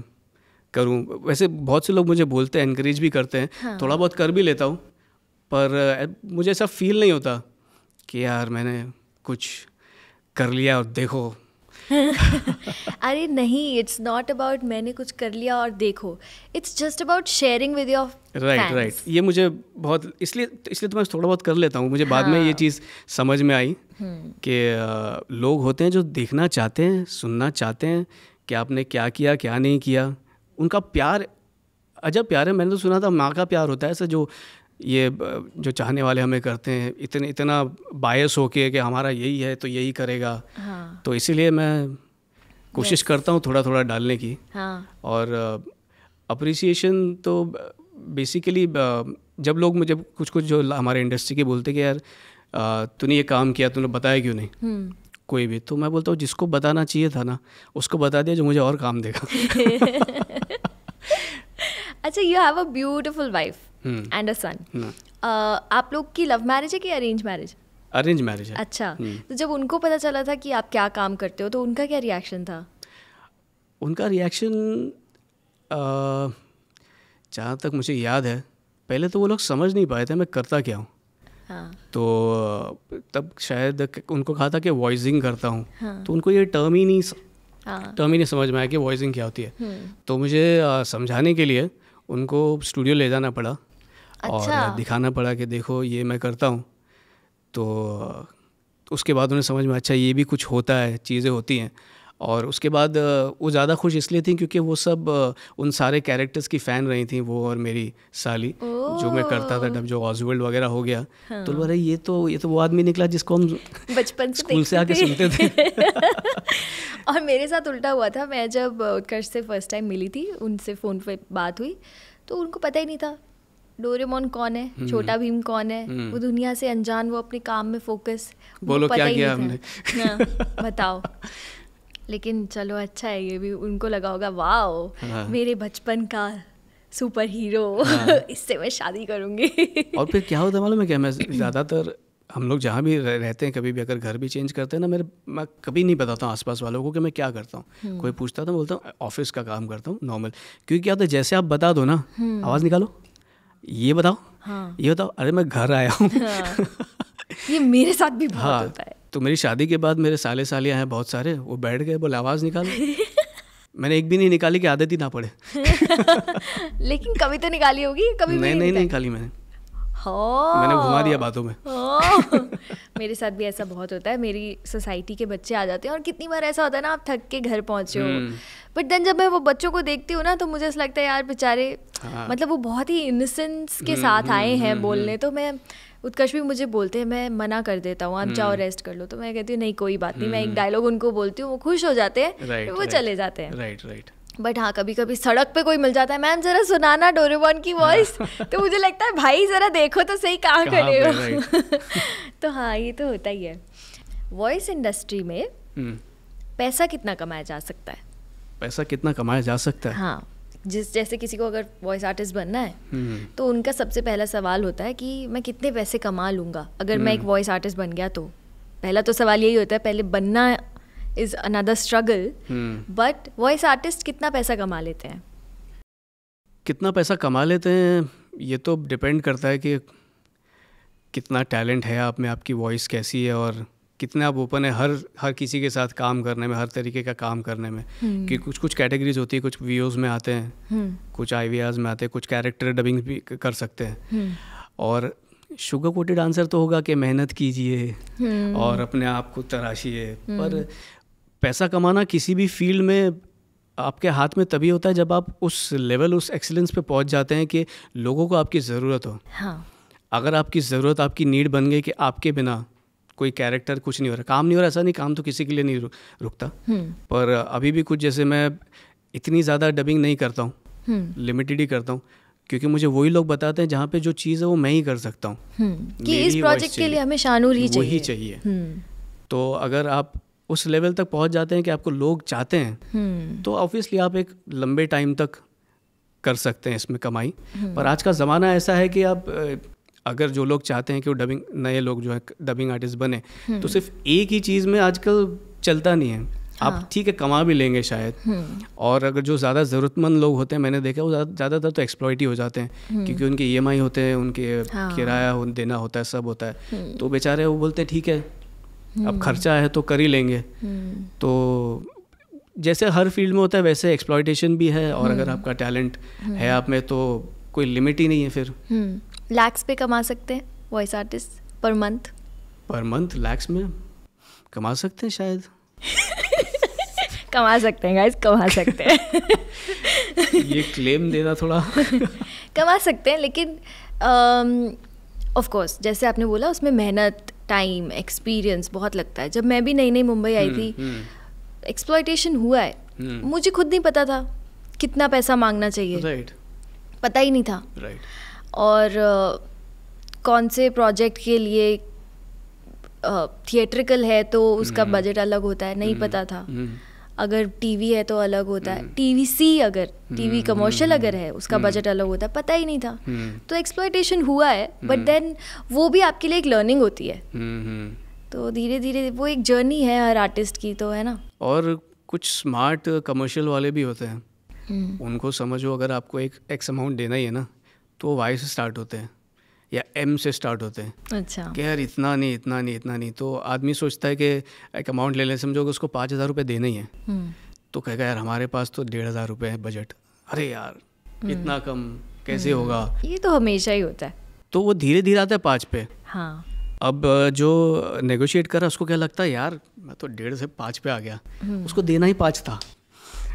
S3: करूँ वैसे बहुत से लोग मुझे बोलते हैं इनक्रेज भी करते हैं हाँ। थोड़ा बहुत कर भी लेता हूँ पर मुझे ऐसा फील नहीं होता कि यार मैंने कुछ कर लिया और देखो
S2: अरे नहीं इट्स नॉट अबाउट मैंने कुछ कर लिया और देखो it's just about sharing with your right right
S3: ये मुझे बहुत इसलिए इसलिए तो मैं थोड़ा बहुत कर लेता हूँ मुझे हाँ. बाद में ये हाँ। चीज़ समझ में आई हम्म। कि लोग होते हैं जो देखना चाहते हैं सुनना चाहते हैं कि आपने क्या किया क्या नहीं किया उनका प्यार अजब प्यार है मैंने तो सुना था माँ का प्यार होता है ऐसा जो ये जो चाहने वाले हमें करते हैं इतने इतना बायस हो के कि हमारा यही है तो यही करेगा हाँ। तो इसीलिए मैं कोशिश करता हूँ थोड़ा थोड़ा डालने की हाँ। और अप्रिसिएशन तो बेसिकली जब लोग मुझे कुछ कुछ जो हमारे इंडस्ट्री के बोलते कि यार तूने ये काम किया तूने बताया क्यों नहीं हम्म। कोई भी तो मैं बोलता हूँ जिसको बताना चाहिए था ना उसको बता दिया जो मुझे और काम देगा
S2: अच्छा you have a beautiful wife and hmm. A son आप लोग की लव मैरिज है कि अरेंज मैरिज
S3: अरेंज मैरिज है अच्छा हम्म।
S2: तो जब उनको पता चला था कि आप क्या काम करते हो तो उनका क्या रिएक्शन था
S3: उनका रिएक्शन जहाँ तक मुझे याद है पहले तो वो लोग समझ नहीं पाए थे मैं करता क्या हूँ हाँ. तो तब शायद उनको कहा था कि वॉइसिंग करता हूँ हाँ. तो उनको ये टर्म ही नहीं हाँ. टर्म ही नहीं समझ में आया कि वॉइसिंग क्या होती है हम्म। तो मुझे समझाने के लिए उनको स्टूडियो ले जाना पड़ा अच्छा। और दिखाना पड़ा कि देखो ये मैं करता हूँ तो उसके बाद उन्हें समझ में अच्छा ये भी कुछ होता है चीज़ें होती हैं और उसके बाद वो ज़्यादा खुश इसलिए थी क्योंकि वो सब उन सारे कैरेक्टर्स की फ़ैन रही थी वो और मेरी साली जो मैं करता था डब जो ऑजवर्ल्ड वगैरह हो गया हाँ। तो बोल ये तो ये तो वो आदमी निकला जिसको हम
S2: बचपन से स्कूल से आके सुनते थे और मेरे साथ उल्टा हुआ था मैं जब उत्कर्ष से फर्स्ट टाइम मिली थी उनसे फ़ोन पर बात हुई तो उनको पता ही नहीं था डोरेमोन कौन है हम्म। छोटा भीम कौन है हम्म। वो दुनिया से अनजान वो अपने काम में फोकस बोलो क्या किया हमने हाँ, बताओ लेकिन चलो अच्छा है ये भी उनको लगा होगा वाओ हाँ। मेरे बचपन का सुपर हीरो हाँ। इससे मैं शादी करूंगी
S3: और फिर क्या होता है मालूम है क्या मैं ज़्यादातर हम लोग जहाँ भी रहते हैं कभी भी अगर घर भी चेंज करते हैं ना मेरे मैं कभी नहीं बताता हूँ आसपास वालों को कि मैं क्या करता हूँ हम्म। कोई पूछता तो बोलता हूँ ऑफिस का काम करता हूँ नॉर्मल क्योंकि क्या होता है जैसे आप बता दो ना आवाज़ निकालो ये बताओ हाँ। ये बताओ अरे मैं घर आया हूँ हाँ।
S2: ये मेरे साथ भी बहुत हाँ।
S3: होता है तो मेरी शादी के बाद मेरे साले सालियाँ हैं बहुत सारे वो बैठ गए बोले आवाज़ निकाल मैंने एक भी नहीं निकाली कि आदत ही ना पड़े
S2: लेकिन कभी तो निकाली होगी कभी नहीं नहीं निकाली मैंने मैंने घुमा दिया बातों में मेरे साथ भी ऐसा बहुत होता है मेरी सोसाइटी के बच्चे आ जाते हैं और कितनी बार ऐसा होता है ना आप थक के घर पहुंचे हो
S5: बट
S2: हम्म। देन जब मैं वो बच्चों को देखती हूँ ना तो मुझे ऐसा लगता है यार बेचारे हाँ। मतलब वो बहुत ही इनसेंस के हम्म, साथ आए हम्म, हैं बोलने तो मैं उत्कर्ष भी मुझे बोलते हैं मैं मना कर देता हूँ आप जाओ रेस्ट कर लो तो मैं कहती हूँ नहीं कोई बात नहीं मैं एक डायलॉग उनको बोलती हूँ वो खुश हो जाते हैं वो चले जाते हैं राइट राइट बट हाँ कभी कभी सड़क पे कोई मिल जाता है मैम जरा सुनाना डोरेमोन की वॉइस हाँ। तो मुझे लगता है भाई जरा देखो तो सही कहाँ खड़े हो तो हाँ ये तो होता ही है वॉइस इंडस्ट्री में हम्म। पैसा कितना कमाया जा सकता है
S3: पैसा कितना कमाया जा सकता है
S2: हाँ जिस जैसे किसी को अगर वॉइस आर्टिस्ट बनना है हम्म। तो उनका सबसे पहला सवाल होता है कि मैं कितने पैसे कमा लूँगा अगर मैं एक वॉइस हम्म। आर्टिस्ट बन गया तो पहला तो सवाल यही होता है पहले बनना is another struggle but voice artist कितना पैसा कमा लेते हैं
S3: कितना पैसा कमा लेते हैं ये तो डिपेंड करता है कि कितना टैलेंट है आप में आपकी वॉइस कैसी है और कितने आप ओपन है हर हर किसी के साथ काम करने में हर तरीके का काम करने में hmm. कि कुछ कुछ कैटेगरीज होती है कुछ वीओज में आते हैं hmm. कुछ आई में आते हैं कुछ कैरेक्टर डबिंग भी कर सकते हैं hmm. और शुगर कोटेड आंसर तो होगा कि मेहनत कीजिए hmm. और अपने आप को तराशिए hmm. पर पैसा कमाना किसी भी फील्ड में आपके हाथ में तभी होता है जब आप उस लेवल उस एक्सीलेंस पे पहुंच जाते हैं कि लोगों को आपकी ज़रूरत हो हाँ अगर आपकी ज़रूरत आपकी नीड बन गई कि आपके बिना कोई कैरेक्टर कुछ नहीं हो रहा काम नहीं हो रहा ऐसा नहीं काम तो किसी के लिए नहीं रुकता हम्म। पर अभी भी कुछ जैसे मैं इतनी ज़्यादा डबिंग नहीं करता हूँ लिमिटेड हम्म। ही करता हूँ क्योंकि मुझे वही लोग बताते हैं जहाँ पे जो चीज़ है वो मैं ही कर सकता हूँ
S2: हम्म, कि इस प्रोजेक्ट के लिए हमें शानूर ही
S3: चाहिए तो अगर आप उस लेवल तक पहुंच जाते हैं कि आपको लोग चाहते हैं हम्म। तो ऑब्वियसली आप एक लंबे टाइम तक कर सकते हैं इसमें कमाई हम्म। पर आज का ज़माना ऐसा है कि आप अगर जो लोग चाहते हैं कि वो डबिंग नए लोग जो है डबिंग आर्टिस्ट बने हम्म। तो सिर्फ एक ही चीज़ में आजकल चलता नहीं है आप हाँ। ठीक है कमा भी लेंगे शायद और अगर जो ज़्यादा ज़रूरतमंद लोग होते हैं मैंने देखा वो ज़्यादातर तो एक्सप्लॉयट ही हो जाते हैं क्योंकि उनके ई e होते हैं उनके हाँ। किराया देना होता है सब होता
S5: है तो
S3: बेचारे वो बोलते हैं ठीक है अब हम्म। खर्चा है तो कर ही लेंगे हम्म। तो जैसे हर फील्ड में होता है वैसे एक्सप्लॉयटेशन भी है और अगर हम्म। आपका टैलेंट है आप में तो कोई लिमिट ही नहीं है फिर
S2: लैक्स पे कमा सकते हैं voice artist per month
S3: per month lakhs में कमा सकते
S2: हैं शायद कमा सकते हैं गाइस कमा सकते हैं
S3: ये क्लेम देना थोड़ा
S2: कमा सकते हैं लेकिन ऑफ कोर्स जैसे आपने बोला उसमें मेहनत टाइम एक्सपीरियंस बहुत लगता है जब मैं भी नई नई मुंबई आई हम्म,
S5: थी
S2: एक्सप्लॉयटेशन हम्म। हुआ है हम्म। मुझे खुद नहीं पता था कितना पैसा मांगना चाहिए right. पता ही नहीं था right. और कौन से प्रोजेक्ट के लिए थिएट्रिकल है तो उसका बजट अलग होता है नहीं पता था अगर टीवी है तो अलग होता है हम्म। टीवी सी अगर टीवी कमर्शियल हम्म, हम्म, अगर है उसका बजट अलग होता है पता ही नहीं था तो एक्सप्लोइटेशन हुआ है बट देन वो भी आपके लिए एक लर्निंग होती है तो धीरे धीरे वो एक जर्नी है हर आर्टिस्ट की तो है ना
S3: और कुछ स्मार्ट कमर्शियल वाले भी होते हैं उनको समझो अगर आपको एक एक्स अमाउंट देना ही है ना तो वाई से स्टार्ट होते हैं या एम से स्टार्ट होते हैं अच्छा कि यार इतना नहीं इतना नहीं इतना नहीं तो आदमी सोचता है कि एक अमाउंट ले लें समझो कि उसको पाँच हज़ार रुपये देना ही है हम्म। तो कहेगा यार हमारे पास तो डेढ़ हज़ार रुपये है बजट अरे यार हम्म। इतना कम कैसे हम्म। होगा
S2: ये तो हमेशा ही होता है
S3: तो वो धीरे धीरे आता है पाँच पे हाँ अब जो नेगोशिएट करा उसको क्या लगता है यार मैं तो डेढ़ से पाँच पे आ गया उसको देना ही पाँच था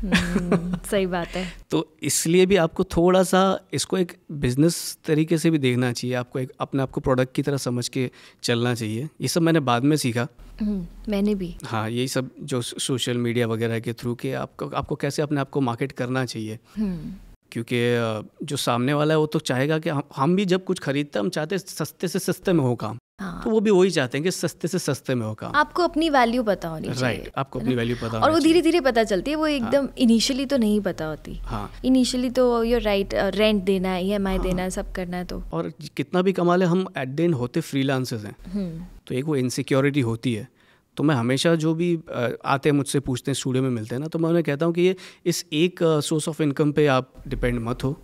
S2: हम्म, सही बात है
S3: तो इसलिए भी आपको थोड़ा सा इसको एक बिजनेस तरीके से भी देखना चाहिए आपको एक अपने आपको प्रोडक्ट की तरह समझ के चलना चाहिए ये सब मैंने बाद में सीखा
S2: हम्म, मैंने भी
S3: हाँ यही सब जो सोशल मीडिया वगैरह के थ्रू के आपको आपको कैसे अपने आप को मार्केट करना चाहिए हम्म। क्योंकि जो सामने वाला है वो तो चाहेगा कि हम हम भी जब कुछ खरीदते हम चाहते हैं सस्ते से सस्ते में हो काम हाँ। तो वो भी वही चाहते हैं कि सस्ते से सस्ते में हो काम
S2: आपको अपनी वैल्यू पता होनी चाहिए राइट
S3: आपको अपनी वैल्यू पता और वो धीरे
S2: धीरे पता चलती है वो हाँ। एकदम इनिशियली तो नहीं पता होती इनिशियली हाँ। तो यो राइट रेंट देना है ई एम आई देना है सब करना है तो
S3: और कितना भी कमा ले हम एट देन होते फ्रीलांसर्स हैं हम्म। तो एक वो इनसिक्योरिटी होती है तो मैं हमेशा जो भी आते हैं मुझसे पूछते हैं स्टूडियो में मिलते हैं ना तो मैं उन्हें कहता हूँ कि ये इस एक सोर्स ऑफ इनकम पे आप डिपेंड मत हो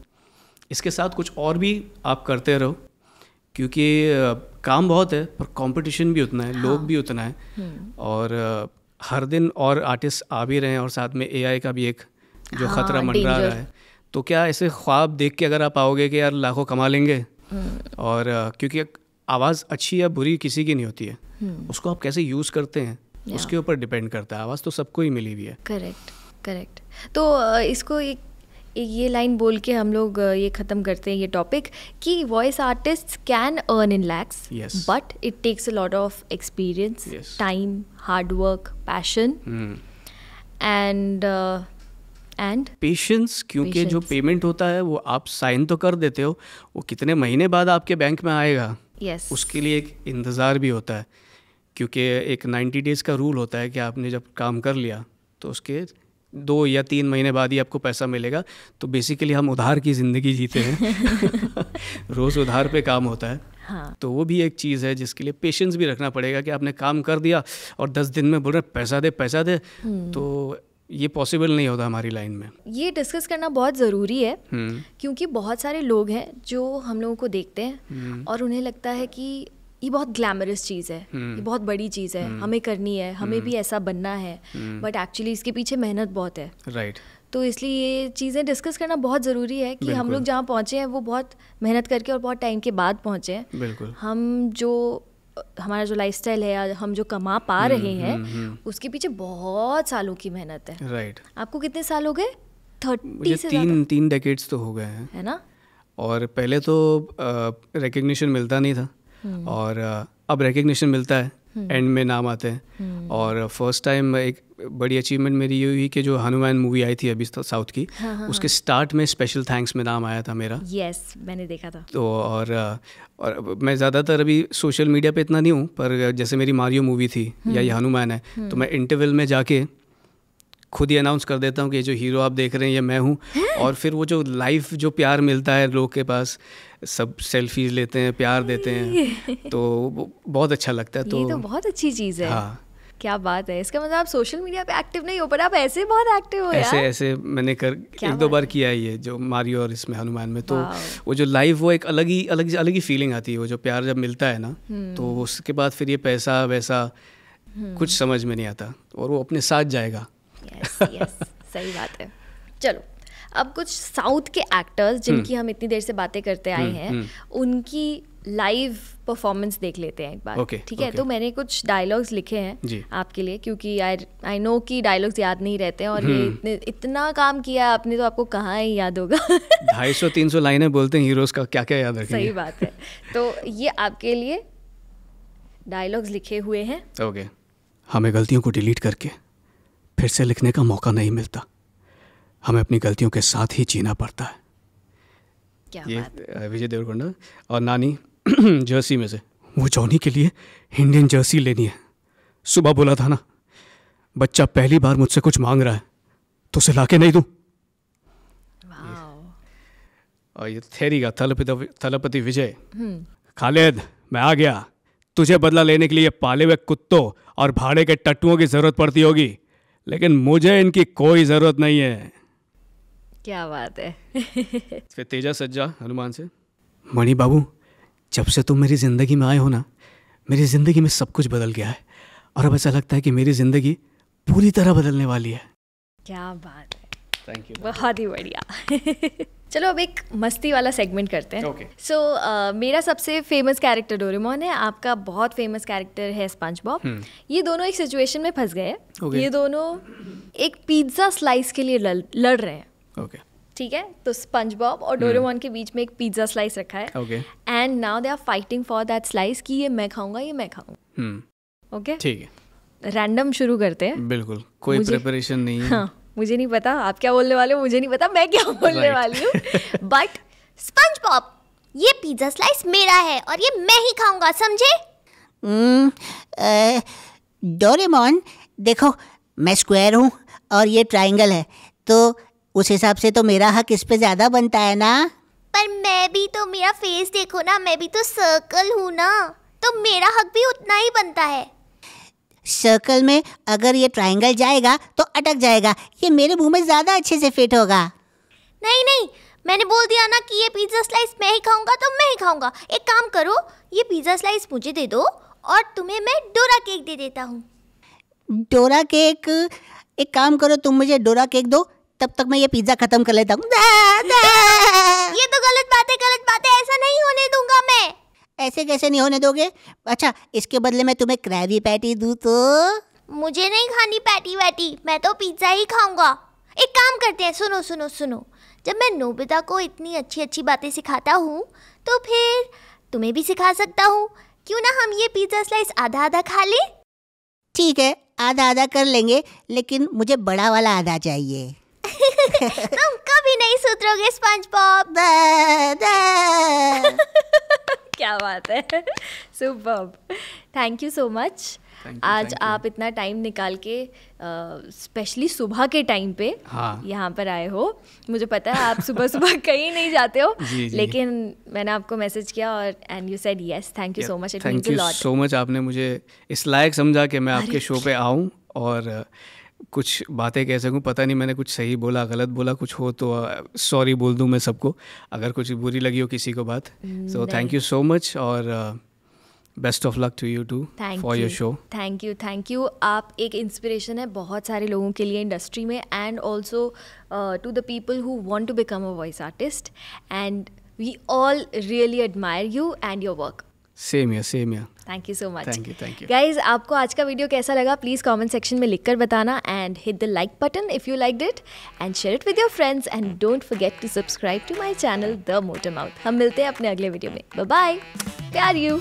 S3: इसके साथ कुछ और भी आप करते रहो क्योंकि काम बहुत है पर कंपटीशन भी उतना है हाँ। लोग भी उतना है हम्म। और हर दिन और आर्टिस्ट आ भी रहे हैं और साथ में एआई का भी एक जो हाँ, खतरा मंडरा रहा है तो क्या ऐसे ख्वाब देख के अगर आप आओगे कि यार लाखों कमा लेंगे हम्म। और क्योंकि आवाज़ अच्छी या बुरी किसी की नहीं होती है हम्म। उसको आप कैसे यूज़ करते हैं उसके ऊपर डिपेंड करता है आवाज़ तो सबको ही मिली हुई है
S2: करेक्ट करेक्ट तो इसको एक ये लाइन बोल के हम लोग ये ख़त्म करते हैं ये टॉपिक कि voice artist can earn in lakhs but it takes a lot of experience time hard work passion and and
S3: patience क्योंकि जो पेमेंट होता है वो आप साइन तो कर देते हो वो कितने महीने बाद आपके बैंक में आएगा yes. उसके लिए एक इंतज़ार भी होता है क्योंकि एक 90 डेज़ का रूल होता है कि आपने जब काम कर लिया तो उसके दो या तीन महीने बाद ही आपको पैसा मिलेगा तो बेसिकली हम उधार की ज़िंदगी जीते हैं रोज़ उधार पे काम होता है हाँ। तो वो भी एक चीज़ है जिसके लिए पेशेंस भी रखना पड़ेगा कि आपने काम कर दिया और दस दिन में बोल रहे पैसा दे पैसा दे हम्म। तो ये पॉसिबल नहीं होता हमारी लाइन में
S2: ये डिस्कस करना बहुत ज़रूरी है हम्म। क्योंकि बहुत सारे लोग हैं जो हम लोगों को देखते हैं हम्म। और उन्हें लगता है कि ये बहुत ग्लैमरस चीज़ है hmm. ये बहुत बड़ी चीज़ है hmm. हमें करनी है हमें hmm. भी हम्म। ऐसा बनना है बट एक्चुअली इसके पीछे मेहनत बहुत है राइट right. तो इसलिए ये चीज़ें डिस्कस करना बहुत ज़रूरी है कि हम लोग जहाँ पहुँचे हैं वो बहुत मेहनत करके और बहुत टाइम के बाद पहुँचे हैं बिल्कुल हम जो हमारा जो लाइफस्टाइल है या हम जो कमा पा रहे हैं उसके पीछे बहुत सालों की मेहनत है राइट आपको कितने साल हो गए थर्टी तीन
S3: तीन डेकेड्स तो हो गए हैं है ना और पहले तो रिकग्निशन मिलता नहीं था हम्म। और अब रिकग्निशन मिलता है एंड हम्म। में नाम आते हैं हम्म। और फर्स्ट टाइम एक बड़ी अचीवमेंट मेरी ये हुई कि जो हनुमान मूवी आई थी अभी साउथ की हाँ, हाँ, उसके स्टार्ट हाँ। में स्पेशल थैंक्स में नाम आया था मेरा
S2: यस yes, मैंने देखा था
S3: तो और और मैं ज़्यादातर अभी सोशल मीडिया पे इतना नहीं हूँ पर जैसे मेरी मारियो मूवी थी या ये हनुमान है तो मैं इंटरवल में जाके खुद ही अनाउंस कर देता हूँ कि जो हीरो आप देख रहे हैं ये मैं हूँ हाँ। और फिर वो जो लाइफ जो प्यार मिलता है लोग के पास सब सेल्फीज लेते हैं प्यार देते हैं तो बहुत अच्छा लगता है तो ये तो
S2: बहुत अच्छी चीज़ है हाँ क्या बात है इसका मतलब आप सोशल मीडिया पे एक्टिव नहीं हो पर आप ऐसे बहुत एक्टिव हो ऐसे
S3: यार? ऐसे मैंने कर एक दो बार किया है ये जो मारियो और इसमें हनुमान में तो वो जो लाइव वो एक अलग ही अलग अलग ही फीलिंग आती है वो जो प्यार जब मिलता है ना हम्म। तो उसके बाद फिर ये पैसा वैसा हम्म। कुछ समझ में नहीं आता और वो अपने साथ जाएगा
S2: यस सही बात है चलो अब कुछ साउथ के एक्टर्स हम्म। जिनकी हम इतनी देर से बातें करते आए हम्म, हैं हम्म। उनकी लाइव परफॉर्मेंस देख लेते हैं एक बार okay, ठीक है तो मैंने कुछ डायलॉग्स लिखे हैं आपके लिए क्योंकि आई आई नो कि डायलॉग्स याद नहीं रहते हैं और ये इतना काम किया आपने तो आपको कहाँ ही याद होगा
S3: ढाई सौ तीन सौ लाइने बोलते हैं हीरोज का क्या क्या याद है सही
S2: बात है तो ये आपके लिए डायलॉग्स लिखे हुए हैं
S3: ओके okay. हमें गलतियों को डिलीट करके फिर से लिखने का मौका नहीं मिलता हमें अपनी गलतियों के साथ ही जीना पड़ता है क्या विजय देवरकोंडा और नानी जर्सी में से वो जॉनी के लिए इंडियन जर्सी लेनी है सुबह बोला था ना बच्चा पहली बार मुझसे कुछ मांग रहा है तो उसे लाके नहीं दू और ये थेरी का थलपति थलपति विजय हम्म। खालिद मैं आ गया तुझे बदला लेने के लिए पाले हुए कुत्तों और भाड़े के टट्टुओं की जरूरत पड़ती होगी लेकिन मुझे इनकी कोई ज़रूरत नहीं है
S2: क्या बात है फिर
S3: तेजा सज्जा हनुमान से मणि बाबू जब से तुम मेरी ज़िंदगी में आए हो ना मेरी ज़िंदगी में सब कुछ बदल गया है और अब ऐसा लगता है कि मेरी ज़िंदगी पूरी तरह बदलने वाली है
S2: क्या बात थैंक यू बहुत ही बढ़िया चलो अब एक मस्ती वाला सेगमेंट करते हैं सो okay. so, uh, मेरा सबसे फेमस कैरेक्टर डोरेमोन है आपका बहुत फेमस कैरेक्टर है स्पंज बॉब hmm. ये दोनों एक सिचुएशन में फंस गए okay. ये दोनों एक पिज्ज़ा स्लाइस के लिए लड़, रहे हैं okay. ठीक है तो स्पंज बॉब और डोरेमोन hmm. के बीच में एक पिज्ज़ा स्लाइस रखा है and now they are fighting for that slice कि ये मैं खाऊंगा ये मैं खाऊंगा ओके hmm. ठीक है रैंडम शुरू करते हैं
S3: बिल्कुल कोई प्रिपरेशन नहीं है हाँ.
S2: मुझे नहीं पता आप क्या बोलने वाले हो मुझे नहीं पता मैं क्या बोलने right. वाली हूँ
S4: बट स्पंज पॉप ये पिज्जा स्लाइस मेरा है और ये मैं ही खाऊंगा समझे डोरेमोन
S1: mm, डोरेमोन देखो मैं स्क्वायर हूँ और ये ट्राइंगल है तो उस हिसाब से तो मेरा हक इस पे ज्यादा बनता है ना
S4: पर मैं भी तो मेरा फेस देखो ना मैं भी तो सर्कल हूँ ना तो मेरा हक भी उतना ही बनता है
S1: सर्कल में अगर ये ट्राइंगल जाएगा तो अटक जाएगा ये मेरे मुंह में ज़्यादा अच्छे से फिट होगा
S4: नहीं नहीं मैंने बोल दिया ना कि ये पिज़्ज़ा स्लाइस मैं ही खाऊंगा तो मैं ही खाऊंगा एक काम करो ये पिज़्ज़ा स्लाइस मुझे दे दो और तुम्हें मैं डोरा केक दे देता हूँ
S1: डोरा केक एक काम करो तुम मुझे डोरा केक दो तब तक मैं ये पिज़्ज़ा ख़त्म कर लेता हूँ
S4: ये तो गलत बात है गलत बात है ऐसा नहीं होने दूंगा मैं ऐसे
S1: कैसे नहीं होने दोगे अच्छा इसके बदले में तुम्हें क्रैबी पैटी दू तो
S4: मुझे नहीं खानी पैटी वैटी मैं तो पिज्ज़ा ही खाऊंगा एक काम करते हैं सुनो सुनो सुनो जब मैं नोबिता को इतनी अच्छी अच्छी बातें सिखाता हूँ तो फिर तुम्हें भी सिखा सकता हूँ क्यों ना हम ये पिज्ज़ा स्लाइस आधा आधा खा लें ठीक है आधा
S1: आधा कर लेंगे लेकिन मुझे बड़ा वाला आधा चाहिए
S4: तुम कभी नहीं सुधरोगे स्पंज पॉप क्या बात
S2: है super thank you so much आज आप इतना टाइम निकाल के स्पेशली सुबह के टाइम पे हाँ। यहाँ पर आए हो मुझे पता है आप सुबह सुबह कहीं नहीं जाते हो जी, जी. लेकिन मैंने आपको मैसेज किया और and you said yes thank you so much thank you
S3: so much आपने मुझे इस लायक समझा कि मैं आपके शो पे आऊँ और uh, कुछ बातें कह सकूँ पता नहीं मैंने कुछ सही बोला गलत बोला कुछ हो तो सॉरी बोल दूँ मैं सबको अगर कुछ बुरी लगी हो किसी को बात so thank you so much और best of luck to you too for your show
S2: thank you thank you आप एक इंस्पिरेशन है बहुत सारे लोगों के लिए इंडस्ट्री में and also to the people who want to become a voice artist and we all really admire you and your work
S3: same yeah same yeah
S2: thank you so much thank
S3: you thank you guys
S2: आपको आज का video कैसा लगा please comment section में लिखकर बताना and hit the like button if you like it and share it with your friends and don't forget to subscribe to my channel the motor mouth हम मिलते हैं अपने अगले वीडियो में बाय प्यार यू